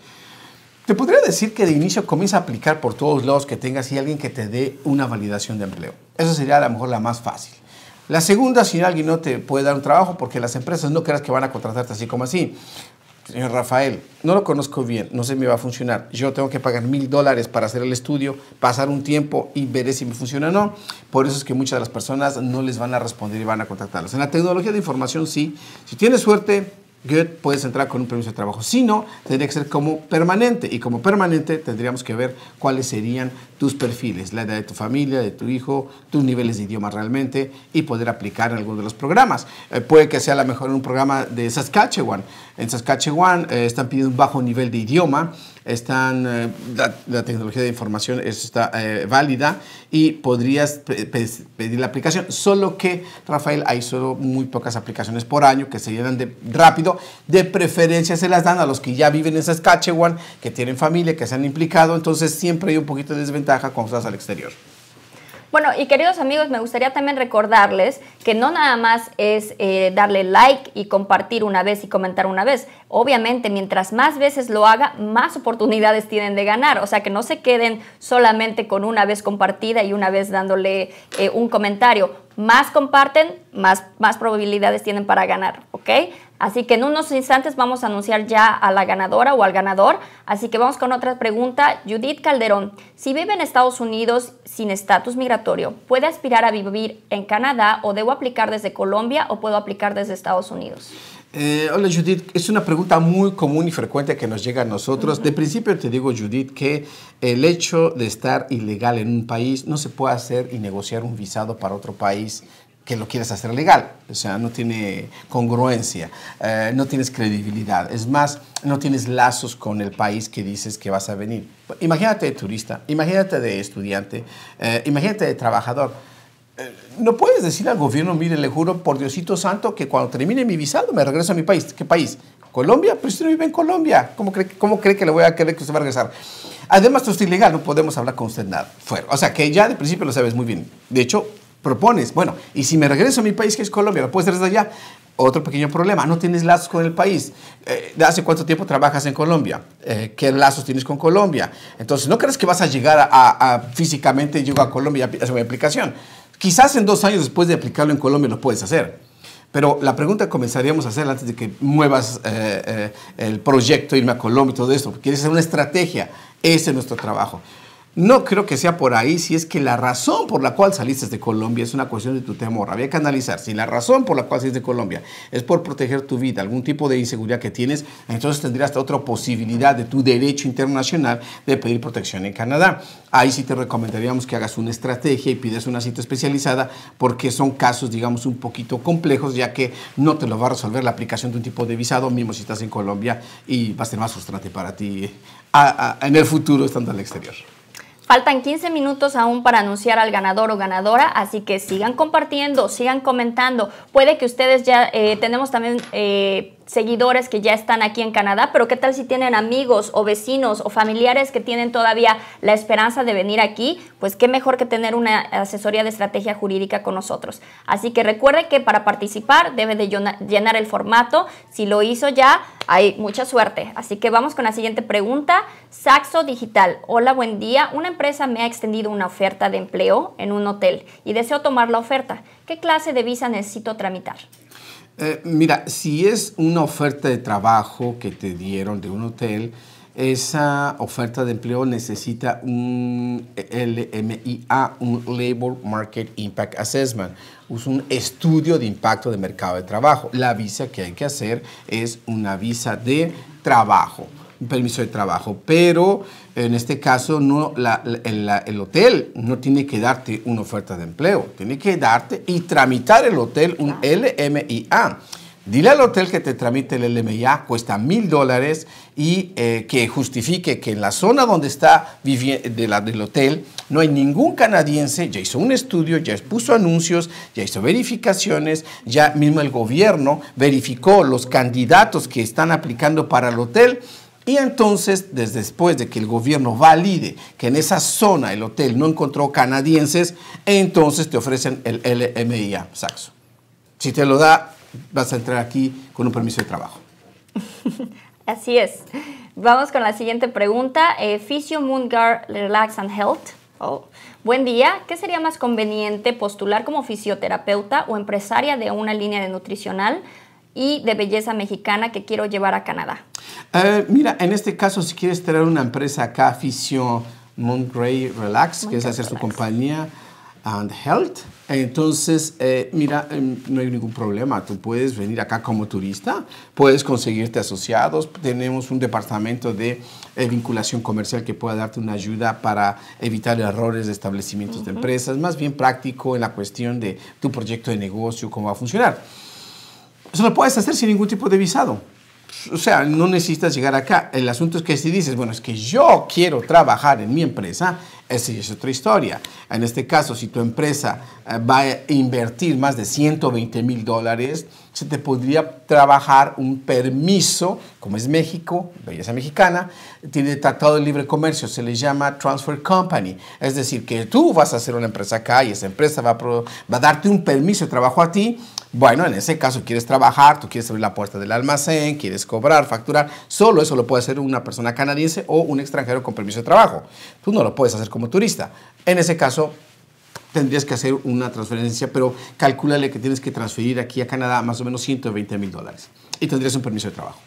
Te podría decir que de inicio comienza a aplicar por todos lados que tengas y alguien que te dé una validación de empleo. Eso sería a lo mejor la más fácil. La segunda, si alguien no te puede dar un trabajo, porque las empresas no creas que van a contratarte así como así. Señor Rafael, no lo conozco bien, no sé si me va a funcionar. Yo tengo que pagar mil dólares para hacer el estudio, pasar un tiempo y veré si me funciona o no. Por eso es que muchas de las personas no les van a responder y van a contactarlos. En la tecnología de información, sí. Si tienes suerte, puedes entrar con un permiso de trabajo. Si no, tendría que ser como permanente. Y como permanente, tendríamos que ver cuáles serían tus perfiles, la edad de tu familia, de tu hijo, tus niveles de idioma realmente y poder aplicar en alguno de los programas. Eh, puede que sea la mejor mejor un programa de Saskatchewan. En Saskatchewan eh, están pidiendo un bajo nivel de idioma, están, eh, la, tecnología de información está válida y podrías pedir la aplicación. Solo que, Rafael, hay solo muy pocas aplicaciones por año que se llenan de, rápido. De preferencia se las dan a los que ya viven en Saskatchewan, que tienen familia, que se han implicado. Entonces siempre hay un poquito de desventaja ventaja cuando estás al exterior. Bueno, y queridos amigos, me gustaría también recordarles que no nada más es eh, darle like y compartir una vez y comentar una vez. Obviamente, mientras más veces lo haga, más oportunidades tienen de ganar. O sea, que no se queden solamente con una vez compartida y una vez dándole eh, un comentario. Más comparten, más, más probabilidades tienen para ganar, ¿ok? Así que en unos instantes vamos a anunciar ya a la ganadora o al ganador. Así que vamos con otra pregunta. Judith Calderón, si vive en Estados Unidos sin estatus migratorio, ¿puede aspirar a vivir en Canadá o debo aplicar desde Colombia o puedo aplicar desde Estados Unidos? Eh, hola Judith, es una pregunta muy común y frecuente que nos llega a nosotros. De principio te digo Judith que el hecho de estar ilegal en un país no se puede hacer y negociar un visado para otro país que lo quieres hacer legal. O sea, no tiene congruencia, eh, no tienes credibilidad. Es más, no tienes lazos con el país que dices que vas a venir. Imagínate de turista, imagínate de estudiante, eh, imagínate de trabajador. Eh, no puedes decir al gobierno, mire, le juro por Diosito Santo que cuando termine mi visado me regreso a mi país. ¿Qué país? Colombia, pero usted no vive en Colombia. ¿Cómo cree, que le voy a querer que usted va a regresar? Además, tú es ilegal, no podemos hablar con usted nada. Fuera. O sea, que ya de principio lo sabes muy bien. De hecho, propones. Bueno, y si me regreso a mi país, que es Colombia, lo puedes hacer desde allá. Otro pequeño problema, no tienes lazos con el país. Eh, ¿Hace cuánto tiempo trabajas en Colombia? Eh, ¿Qué lazos tienes con Colombia? Entonces, no crees que vas a llegar a, físicamente, llego a Colombia y hago mi aplicación. Quizás en dos años después de aplicarlo en Colombia lo puedes hacer. Pero la pregunta que comenzaríamos a hacer antes de que muevas eh, el proyecto, irme a Colombia y todo eso, Quieres hacer una estrategia. Ese es nuestro trabajo. No creo que sea por ahí, si es que la razón por la cual saliste de Colombia es una cuestión de tu temor. Había que analizar si la razón por la cual saliste de Colombia es por proteger tu vida, algún tipo de inseguridad que tienes, entonces tendrías otra posibilidad de tu derecho internacional de pedir protección en Canadá. Ahí sí te recomendaríamos que hagas una estrategia y pidas una cita especializada porque son casos, digamos, un poquito complejos, ya que no te lo va a resolver la aplicación de un tipo de visado, mismo si estás en Colombia y va a ser más frustrante para ti eh, en el futuro estando al exterior. Faltan 15 minutos aún para anunciar al ganador o ganadora, así que sigan compartiendo, sigan comentando. Puede que ustedes ya eh, tenemos también... Eh, seguidores que ya están aquí en Canadá, pero qué tal si tienen amigos o vecinos o familiares que tienen todavía la esperanza de venir aquí, pues qué mejor que tener una asesoría de estrategia jurídica con nosotros. Así que recuerde que para participar debe de llenar el formato, si lo hizo ya, hay mucha suerte. Así que vamos con la siguiente pregunta. Saxo Digital, hola, buen día. Una empresa me ha extendido una oferta de empleo en un hotel y deseo tomar la oferta. ¿Qué clase de visa necesito tramitar? Eh, mira, si es una oferta de trabajo que te dieron de un hotel, esa oferta de empleo necesita un LMIA, un Labor Market Impact Assessment, un estudio de impacto de mercado de trabajo. La visa que hay que hacer es una visa de trabajo. Un permiso de trabajo, pero en este caso no, el, hotel no tiene que darte una oferta de empleo, tiene que darte y tramitar el hotel un LMIA. Dile al hotel que te tramite el LMIA, cuesta mil dólares y eh, que justifique que en la zona donde está de la, del hotel no hay ningún canadiense, ya hizo un estudio, ya expuso anuncios, ya hizo verificaciones, ya mismo el gobierno verificó los candidatos que están aplicando para el hotel y entonces, desde después de que el gobierno valide que en esa zona el hotel no encontró canadienses, entonces te ofrecen el LMIA, Saxo. Si te lo da, vas a entrar aquí con un permiso de trabajo. Así es. Vamos con la siguiente pregunta. Eh, Fisio Relax and Health. Oh, buen día. ¿Qué sería más conveniente postular como fisioterapeuta o empresaria de una línea de nutricional y de belleza mexicana que quiero llevar a Canadá? mira, en este caso, si quieres tener una empresa acá, Fisio Montgrey Relax, que es hacer su compañía and Health, entonces, eh, mira, em, no hay ningún problema. Tú puedes venir acá como turista, puedes conseguirte asociados. Tenemos un departamento de eh, vinculación comercial que pueda darte una ayuda para evitar errores de establecimientos de empresas. Más bien práctico en la cuestión de tu proyecto de negocio, cómo va a funcionar. Eso lo puedes hacer sin ningún tipo de visado. O sea, no necesitas llegar acá. El asunto es que si dices, bueno, es que yo quiero trabajar en mi empresa, esa es otra historia. En este caso, si tu empresa eh, va a invertir más de 120 mil dólares, se te podría trabajar un permiso, como es México, belleza mexicana, tiene tratado de libre comercio, se le llama transfer company. Es decir, que tú vas a hacer una empresa acá y esa empresa va va a darte un permiso de trabajo a ti bueno, en ese caso quieres trabajar, tú quieres abrir la puerta del almacén, quieres cobrar, facturar. Solo eso lo puede hacer una persona canadiense o un extranjero con permiso de trabajo. Tú no lo puedes hacer como turista. En ese caso, tendrías que hacer una transferencia, pero calcúlale que tienes que transferir aquí a Canadá más o menos 120 mil dólares y tendrías un permiso de trabajo.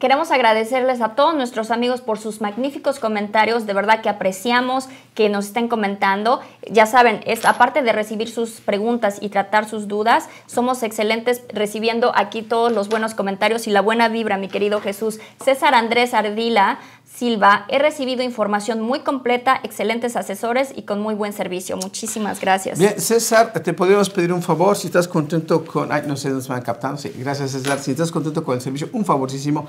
Queremos agradecerles a todos nuestros amigos por sus magníficos comentarios, de verdad que apreciamos que nos estén comentando. Ya saben, es, aparte de recibir sus preguntas y tratar sus dudas, somos excelentes recibiendo aquí todos los buenos comentarios y la buena vibra, mi querido Jesús. César Andrés Ardila Silva. He recibido información muy completa, excelentes asesores y con muy buen servicio. Muchísimas gracias. Bien, César, te podríamos pedir un favor si estás contento con... Ay, no sé, nos van captando. Sí, gracias, César. Si estás contento con el servicio, un favorísimo.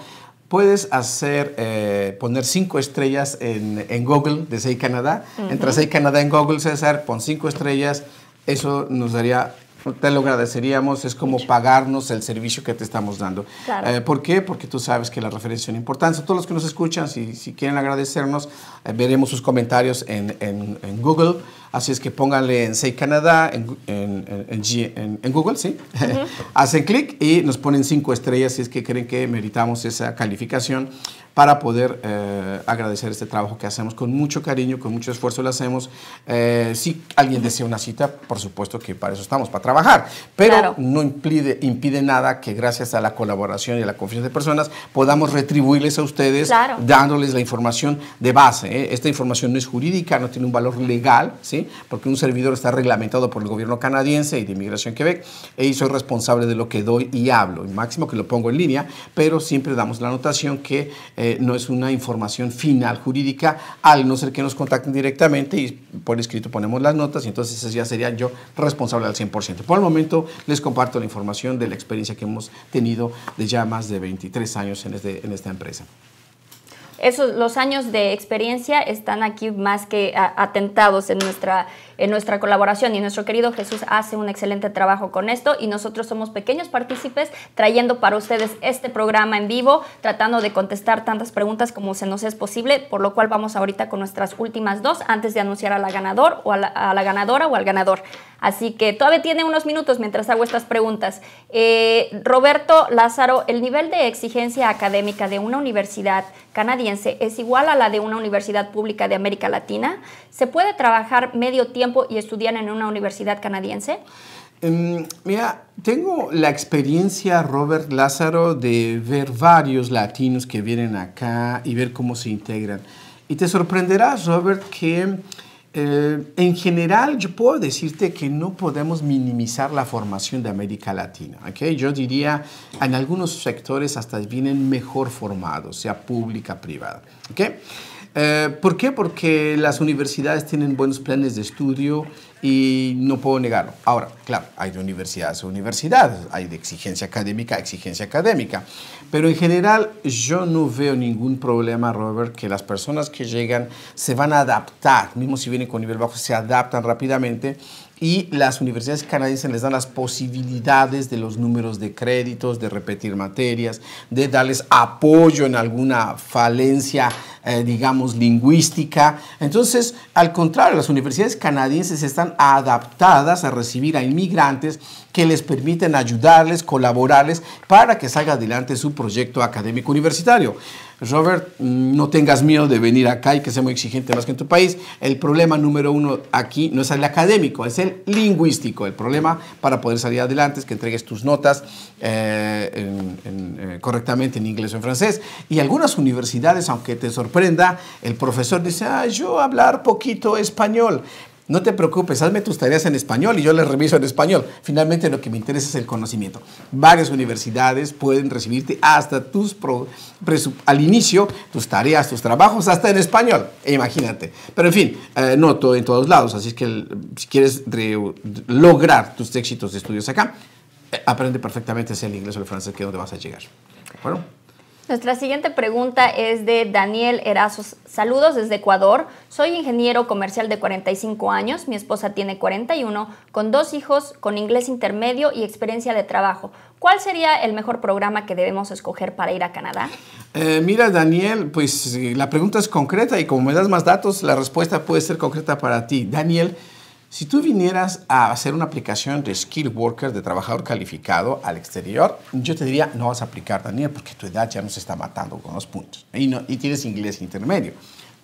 Puedes hacer, eh, poner cinco estrellas en, Google de Sei Canadá. Entra Sei Canadá en Google, César, pon cinco estrellas. Eso nos daría te lo agradeceríamos, es como pagarnos el servicio que te estamos dando. Eh, ¿Por qué? Porque tú sabes que la referencia es una importancia. Todos los que nos escuchan, si, si quieren agradecernos, eh, veremos sus comentarios en, en Google. Así es que pónganle en Say Canadá, en, Google, ¿sí? Hacen clic y nos ponen cinco estrellas si es que creen que meritamos esa calificación para poder eh, agradecer este trabajo que hacemos con mucho cariño, con mucho esfuerzo lo hacemos. Eh, si alguien desea una cita, por supuesto que para eso estamos, para trabajar, pero no impide, nada que gracias a la colaboración y a la confianza de personas podamos retribuirles a ustedes dándoles la información de base. ¿eh? Esta información no es jurídica, no tiene un valor legal, ¿sí? Porque un servidor está reglamentado por el gobierno canadiense y de Inmigración Quebec e y soy responsable de lo que doy y hablo. Máximo que lo pongo en línea, pero siempre damos la anotación que eh, no es una información final jurídica, al no ser que nos contacten directamente y por escrito ponemos las notas y entonces ya sería yo responsable al 100%. Por el momento les comparto la información de la experiencia que hemos tenido de ya más de 23 años este, en esta empresa esos, los años de experiencia están aquí más que atentados en nuestra, en nuestra colaboración y nuestro querido Jesús hace un excelente trabajo con esto y nosotros somos pequeños partícipes trayendo para ustedes este programa en vivo, tratando de contestar tantas preguntas como se nos es posible, por lo cual vamos ahorita con nuestras últimas dos antes de anunciar a la ganador o a la, ganadora o al ganador. Así que todavía tiene unos minutos mientras hago estas preguntas. Eh, Roberto Lázaro, el nivel de exigencia académica de una universidad canadiense es igual a la de una universidad pública de América Latina? ¿Se puede trabajar medio tiempo y estudiar en una universidad canadiense? Em, mira, tengo la experiencia, Robert Lázaro, de ver varios latinos que vienen acá y ver cómo se integran. Y te sorprenderás, Robert, que eh, en general, yo puedo decirte que no podemos minimizar la formación de América Latina. ¿okay? Yo diría, en algunos sectores hasta vienen mejor formados, sea pública, privada. ¿okay? Eh, ¿Por qué? Porque las universidades tienen buenos planes de estudio y no puedo negarlo. Ahora, claro, hay de universidades a universidades, hay de exigencia académica a exigencia académica, pero en general yo no veo ningún problema, Robert, que las personas que llegan se van a adaptar, mismo si vienen con nivel bajo, se adaptan rápidamente y las universidades canadienses les dan las posibilidades de los números de créditos, de repetir materias, de darles apoyo en alguna falencia eh, digamos, lingüística. Entonces, al contrario, las universidades canadienses están adaptadas a recibir a inmigrantes que les permiten ayudarles, colaborarles para que salga adelante su proyecto académico universitario. Robert, mm, no tengas miedo de venir acá y que sea muy exigente más que en tu país. El problema número uno aquí no es el académico, es el lingüístico. El problema para poder salir adelante es que entregues tus notas eh, eh, correctamente en inglés o en francés. Y algunas universidades, aunque te sorprendan, sorprenda, el profesor dice, ah, yo hablar poquito español. No te preocupes, hazme tus tareas en español y yo les reviso en español. Finalmente lo que me interesa es el conocimiento. Varias universidades pueden recibirte hasta tus al inicio tus tareas, tus trabajos, hasta en español. Imagínate. Pero en fin, eh, no todo en todos lados. Así es que si quieres lograr tus éxitos de estudios acá, eh, aprende perfectamente sea el inglés o el francés que es donde vas a llegar. Bueno. Nuestra siguiente pregunta es de Daniel Erazos. Saludos desde Ecuador. Soy ingeniero comercial de 45 años. Mi esposa tiene 41, con dos hijos, con inglés intermedio y experiencia de trabajo. ¿Cuál sería el mejor programa que debemos escoger para ir a Canadá? Eh, mira, Daniel, pues eh, la pregunta es concreta y como me das más datos, la respuesta puede ser concreta para ti. Daniel, si tú vinieras a hacer una aplicación de skill worker, de trabajador calificado al exterior, yo te diría, no vas a aplicar, Daniel, porque tu edad ya nos está matando con los puntos. Y, y tienes inglés intermedio.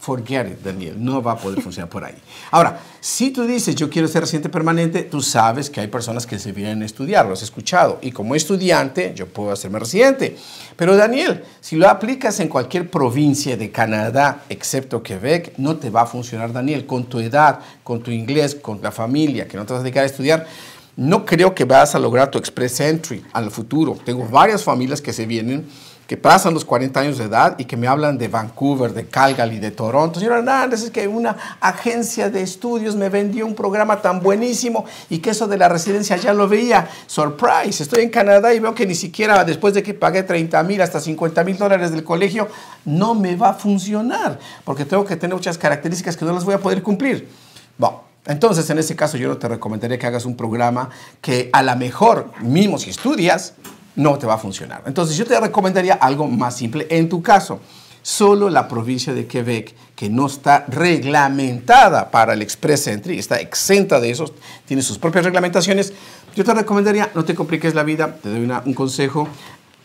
Forget it, Daniel, no va a poder funcionar por ahí. Ahora, si tú dices yo quiero ser residente permanente, tú sabes que hay personas que se vienen a estudiar, lo has escuchado, y como estudiante yo puedo hacerme residente. Pero Daniel, si lo aplicas en cualquier provincia de Canadá, excepto Quebec, no te va a funcionar, Daniel, con tu edad, con tu inglés, con la familia, que no te vas a dedicar a estudiar. No creo que vas a lograr tu express entry al futuro. Tengo varias familias que se vienen que pasan los 40 años de edad y que me hablan de Vancouver, de Calgary, de Toronto. Señor Hernández, es que una agencia de estudios me vendió un programa tan buenísimo y que eso de la residencia ya lo veía. Surprise, estoy en Canadá y veo que ni siquiera después de que pagué 30 mil hasta 50 mil dólares del colegio, no me va a funcionar porque tengo que tener muchas características que no las voy a poder cumplir. Bueno, entonces en ese caso yo no te recomendaría que hagas un programa que a lo mejor, mismo si estudias, no te va a funcionar. Entonces yo te recomendaría algo más simple. En tu caso, solo la provincia de Quebec, que no está reglamentada para el Express Entry, está exenta de eso, tiene sus propias reglamentaciones, yo te recomendaría, no te compliques la vida, te doy un consejo,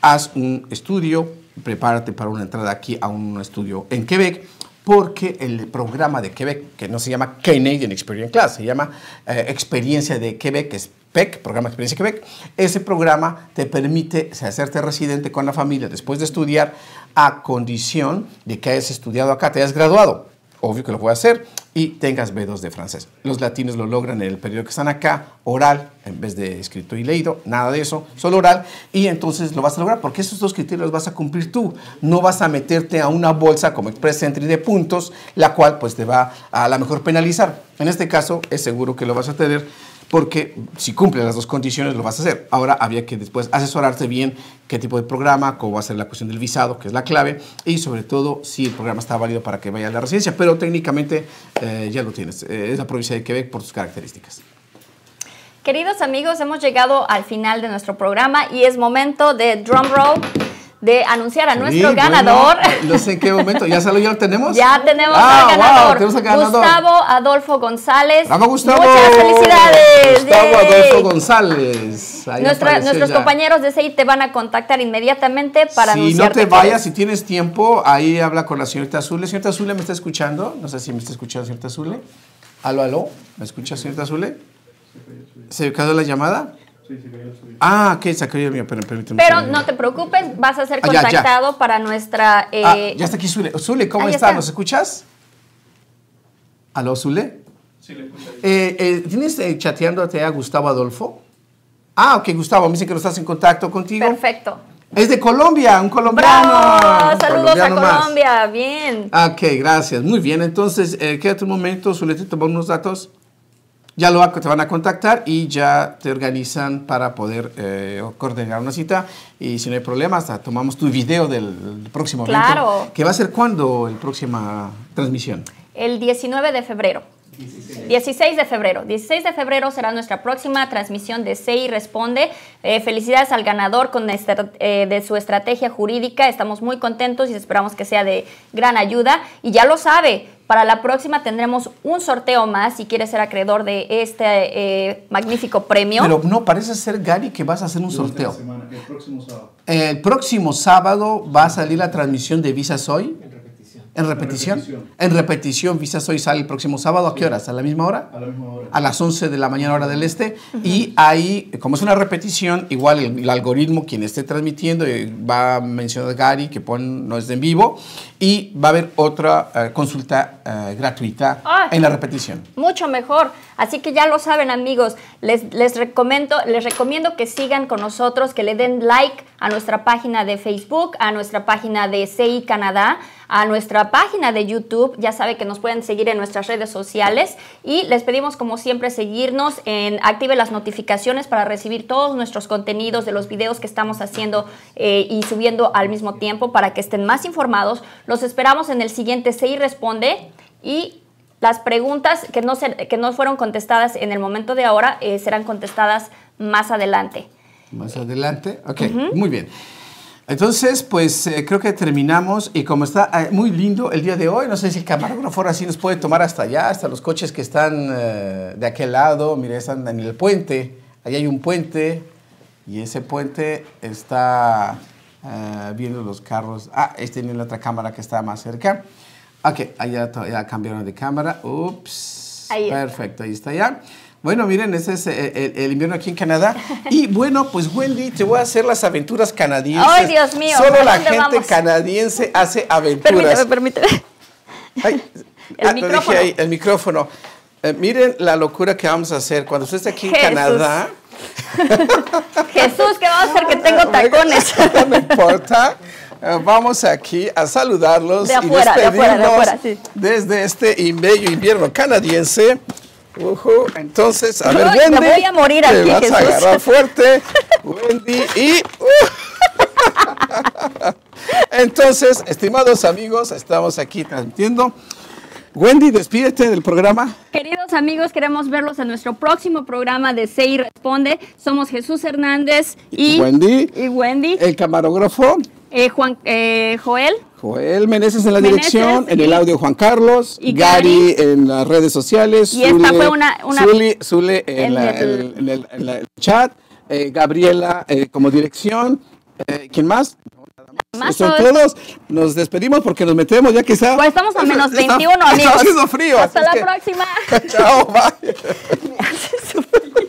haz un estudio, prepárate para una entrada aquí a un estudio en Quebec, porque el programa de Quebec, que no se llama Canadian Experience Class, se llama eh, Experiencia de Quebec, que es PEC, Programa de Experiencia Quebec, ese programa te permite hacerte residente con la familia después de estudiar a condición de que hayas estudiado acá, te hayas graduado. Obvio que lo puedes hacer y tengas B2 de francés. Los latinos lo logran en el periodo que están acá, oral, en vez de escrito y leído, nada de eso, solo oral, y entonces lo vas a lograr porque esos dos criterios los vas a cumplir tú. No vas a meterte a una bolsa como Express Entry de puntos, la cual pues te va a, a la mejor penalizar. En este caso es seguro que lo vas a tener porque si cumples las dos condiciones lo vas a hacer. Ahora había que después asesorarse bien qué tipo de programa, cómo va a ser la cuestión del visado, que es la clave, y sobre todo si el programa está válido para que vaya a la residencia, pero técnicamente eh, ya lo tienes. Eh, es la provincia de Quebec por sus características. Queridos amigos, hemos llegado al final de nuestro programa y es momento de drum roll de anunciar a nuestro ganador. no sé en qué momento, ¿ya salió ya lo tenemos? Ya tenemos, ah, al ganador, wow, tenemos al ganador. Gustavo Adolfo González. ¡Vamos, Gustavo! ¡Muchas felicidades! Gustavo Adolfo González. nuestros compañeros de CI te van a contactar inmediatamente para Si no te vayas, si tienes tiempo, ahí habla con la señorita Azule. Señorita Azule, ¿me está escuchando? No sé si me está escuchando, señorita Azule. Aló, aló, ¿me escucha, señorita Azule? ¿Se ha quedado la llamada? Sí, sí, ah, que Zacarías mío, pero permíteme. Pero no te preocupes, vas a ser ah, contactado para nuestra. Eh, ah, ya está aquí Zule. Zule, ¿cómo estás? Está. ¿Nos escuchas? ¿Aló, Zule? Sí, le escucho. Eh, eh, ¿Tienes chateándote a Gustavo Adolfo? Ah, ok, Gustavo, me dicen que no estás en contacto contigo. Perfecto. Es de Colombia, un colombiano. Bravo, saludos a Colombia, bien. Ok, gracias. Muy bien, entonces, quédate un momento, Zule, te tomamos unos datos ya lo te van a contactar y ya te organizan para poder eh, coordinar una cita. Y si no hay problema, hasta tomamos tu video del próximo claro. evento. ¿Que va a ser cuándo el próxima transmisión? El 19 de febrero. 16. de febrero. 16 de febrero será nuestra próxima transmisión de CI Responde. Eh, felicidades al ganador con eh, de su estrategia jurídica. Estamos muy contentos y esperamos que sea de gran ayuda. Y ya lo sabe, para la próxima tendremos un sorteo más si quieres ser acreedor de este eh, magnífico premio. Pero no, parece ser, Gary, que vas a hacer un sorteo. el próximo sábado. El próximo sábado va a salir la transmisión de Visas Hoy. ¿En repetición? En repetición, Vistas Hoy sale el próximo sábado. ¿A qué horas? ¿A la misma hora? A la misma hora. A las 11 de la mañana, hora del este. Y ahí, como es una repetición, igual el, algoritmo, quien esté transmitiendo, eh, va a mencionar Gary, que no es de en vivo. Y va a haber otra eh, consulta eh, gratuita ah. en la repetición. Mucho mejor. Así que ya lo saben, amigos. Les, les, recomiendo, les recomiendo que sigan con nosotros, que le den like a nuestra página de Facebook, a nuestra página de CI Canadá, a nuestra página de YouTube. Ya sabe que nos pueden seguir en nuestras redes sociales y les pedimos como siempre seguirnos en active las notificaciones para recibir todos nuestros contenidos de los videos que estamos haciendo eh, y subiendo al mismo tiempo para que estén más informados. Los esperamos en el siguiente CI Responde y las preguntas que no, se, que no fueron contestadas en el momento de ahora eh, serán contestadas más adelante. Más adelante. Ok, muy bien. Entonces, pues eh, creo que terminamos y como está eh, muy lindo el día de hoy, no sé si el camarógrafo ahora sí nos puede tomar hasta allá, hasta los coches que están eh, de aquel lado, mire, están en el puente, ahí hay un puente y ese puente está viendo los carros. Ah, este tiene la otra cámara que está más cerca. Ok, allá ya cambiaron de cámara. Ups. Ahí Perfecto, ahí está ya. Bueno, miren, ese es eh, el, invierno aquí en Canadá. Y bueno, pues Wendy, te voy a hacer las aventuras canadienses. ¡Ay, Dios mío! Solo la gente canadiense hace aventuras. Permíteme, permíteme. Ay, el, ah, micrófono. Lo ahí, el micrófono. Eh, miren la locura que vamos a hacer. Cuando usted esté aquí en Canadá... Jesús, ¿qué vamos a hacer que tengo tacones? no importa. Eh, vamos aquí a saludarlos y desde este bello invierno canadiense. Uh Entonces, a ver, Wendy. voy a morir te vas a agarrar fuerte, Wendy, y... Uh. Entonces, estimados amigos, estamos aquí transmitiendo. Wendy, despídete del programa. Queridos amigos, queremos verlos en nuestro próximo programa de y Responde. Somos Jesús Hernández y, Wendy. Y Wendy. El camarógrafo. Eh, Juan, eh, Joel. Él Meneses en la dirección, en el audio Juan Carlos, Gary, en las redes sociales, y Zule, esta fue una, en, el, chat, eh, Gabriela eh, como dirección, eh, ¿quién más? Son todos. Nos despedimos porque nos metemos ya quizá. Pues estamos a menos 21, amigos. Hasta la próxima. Chao, bye. Me hace sufrir.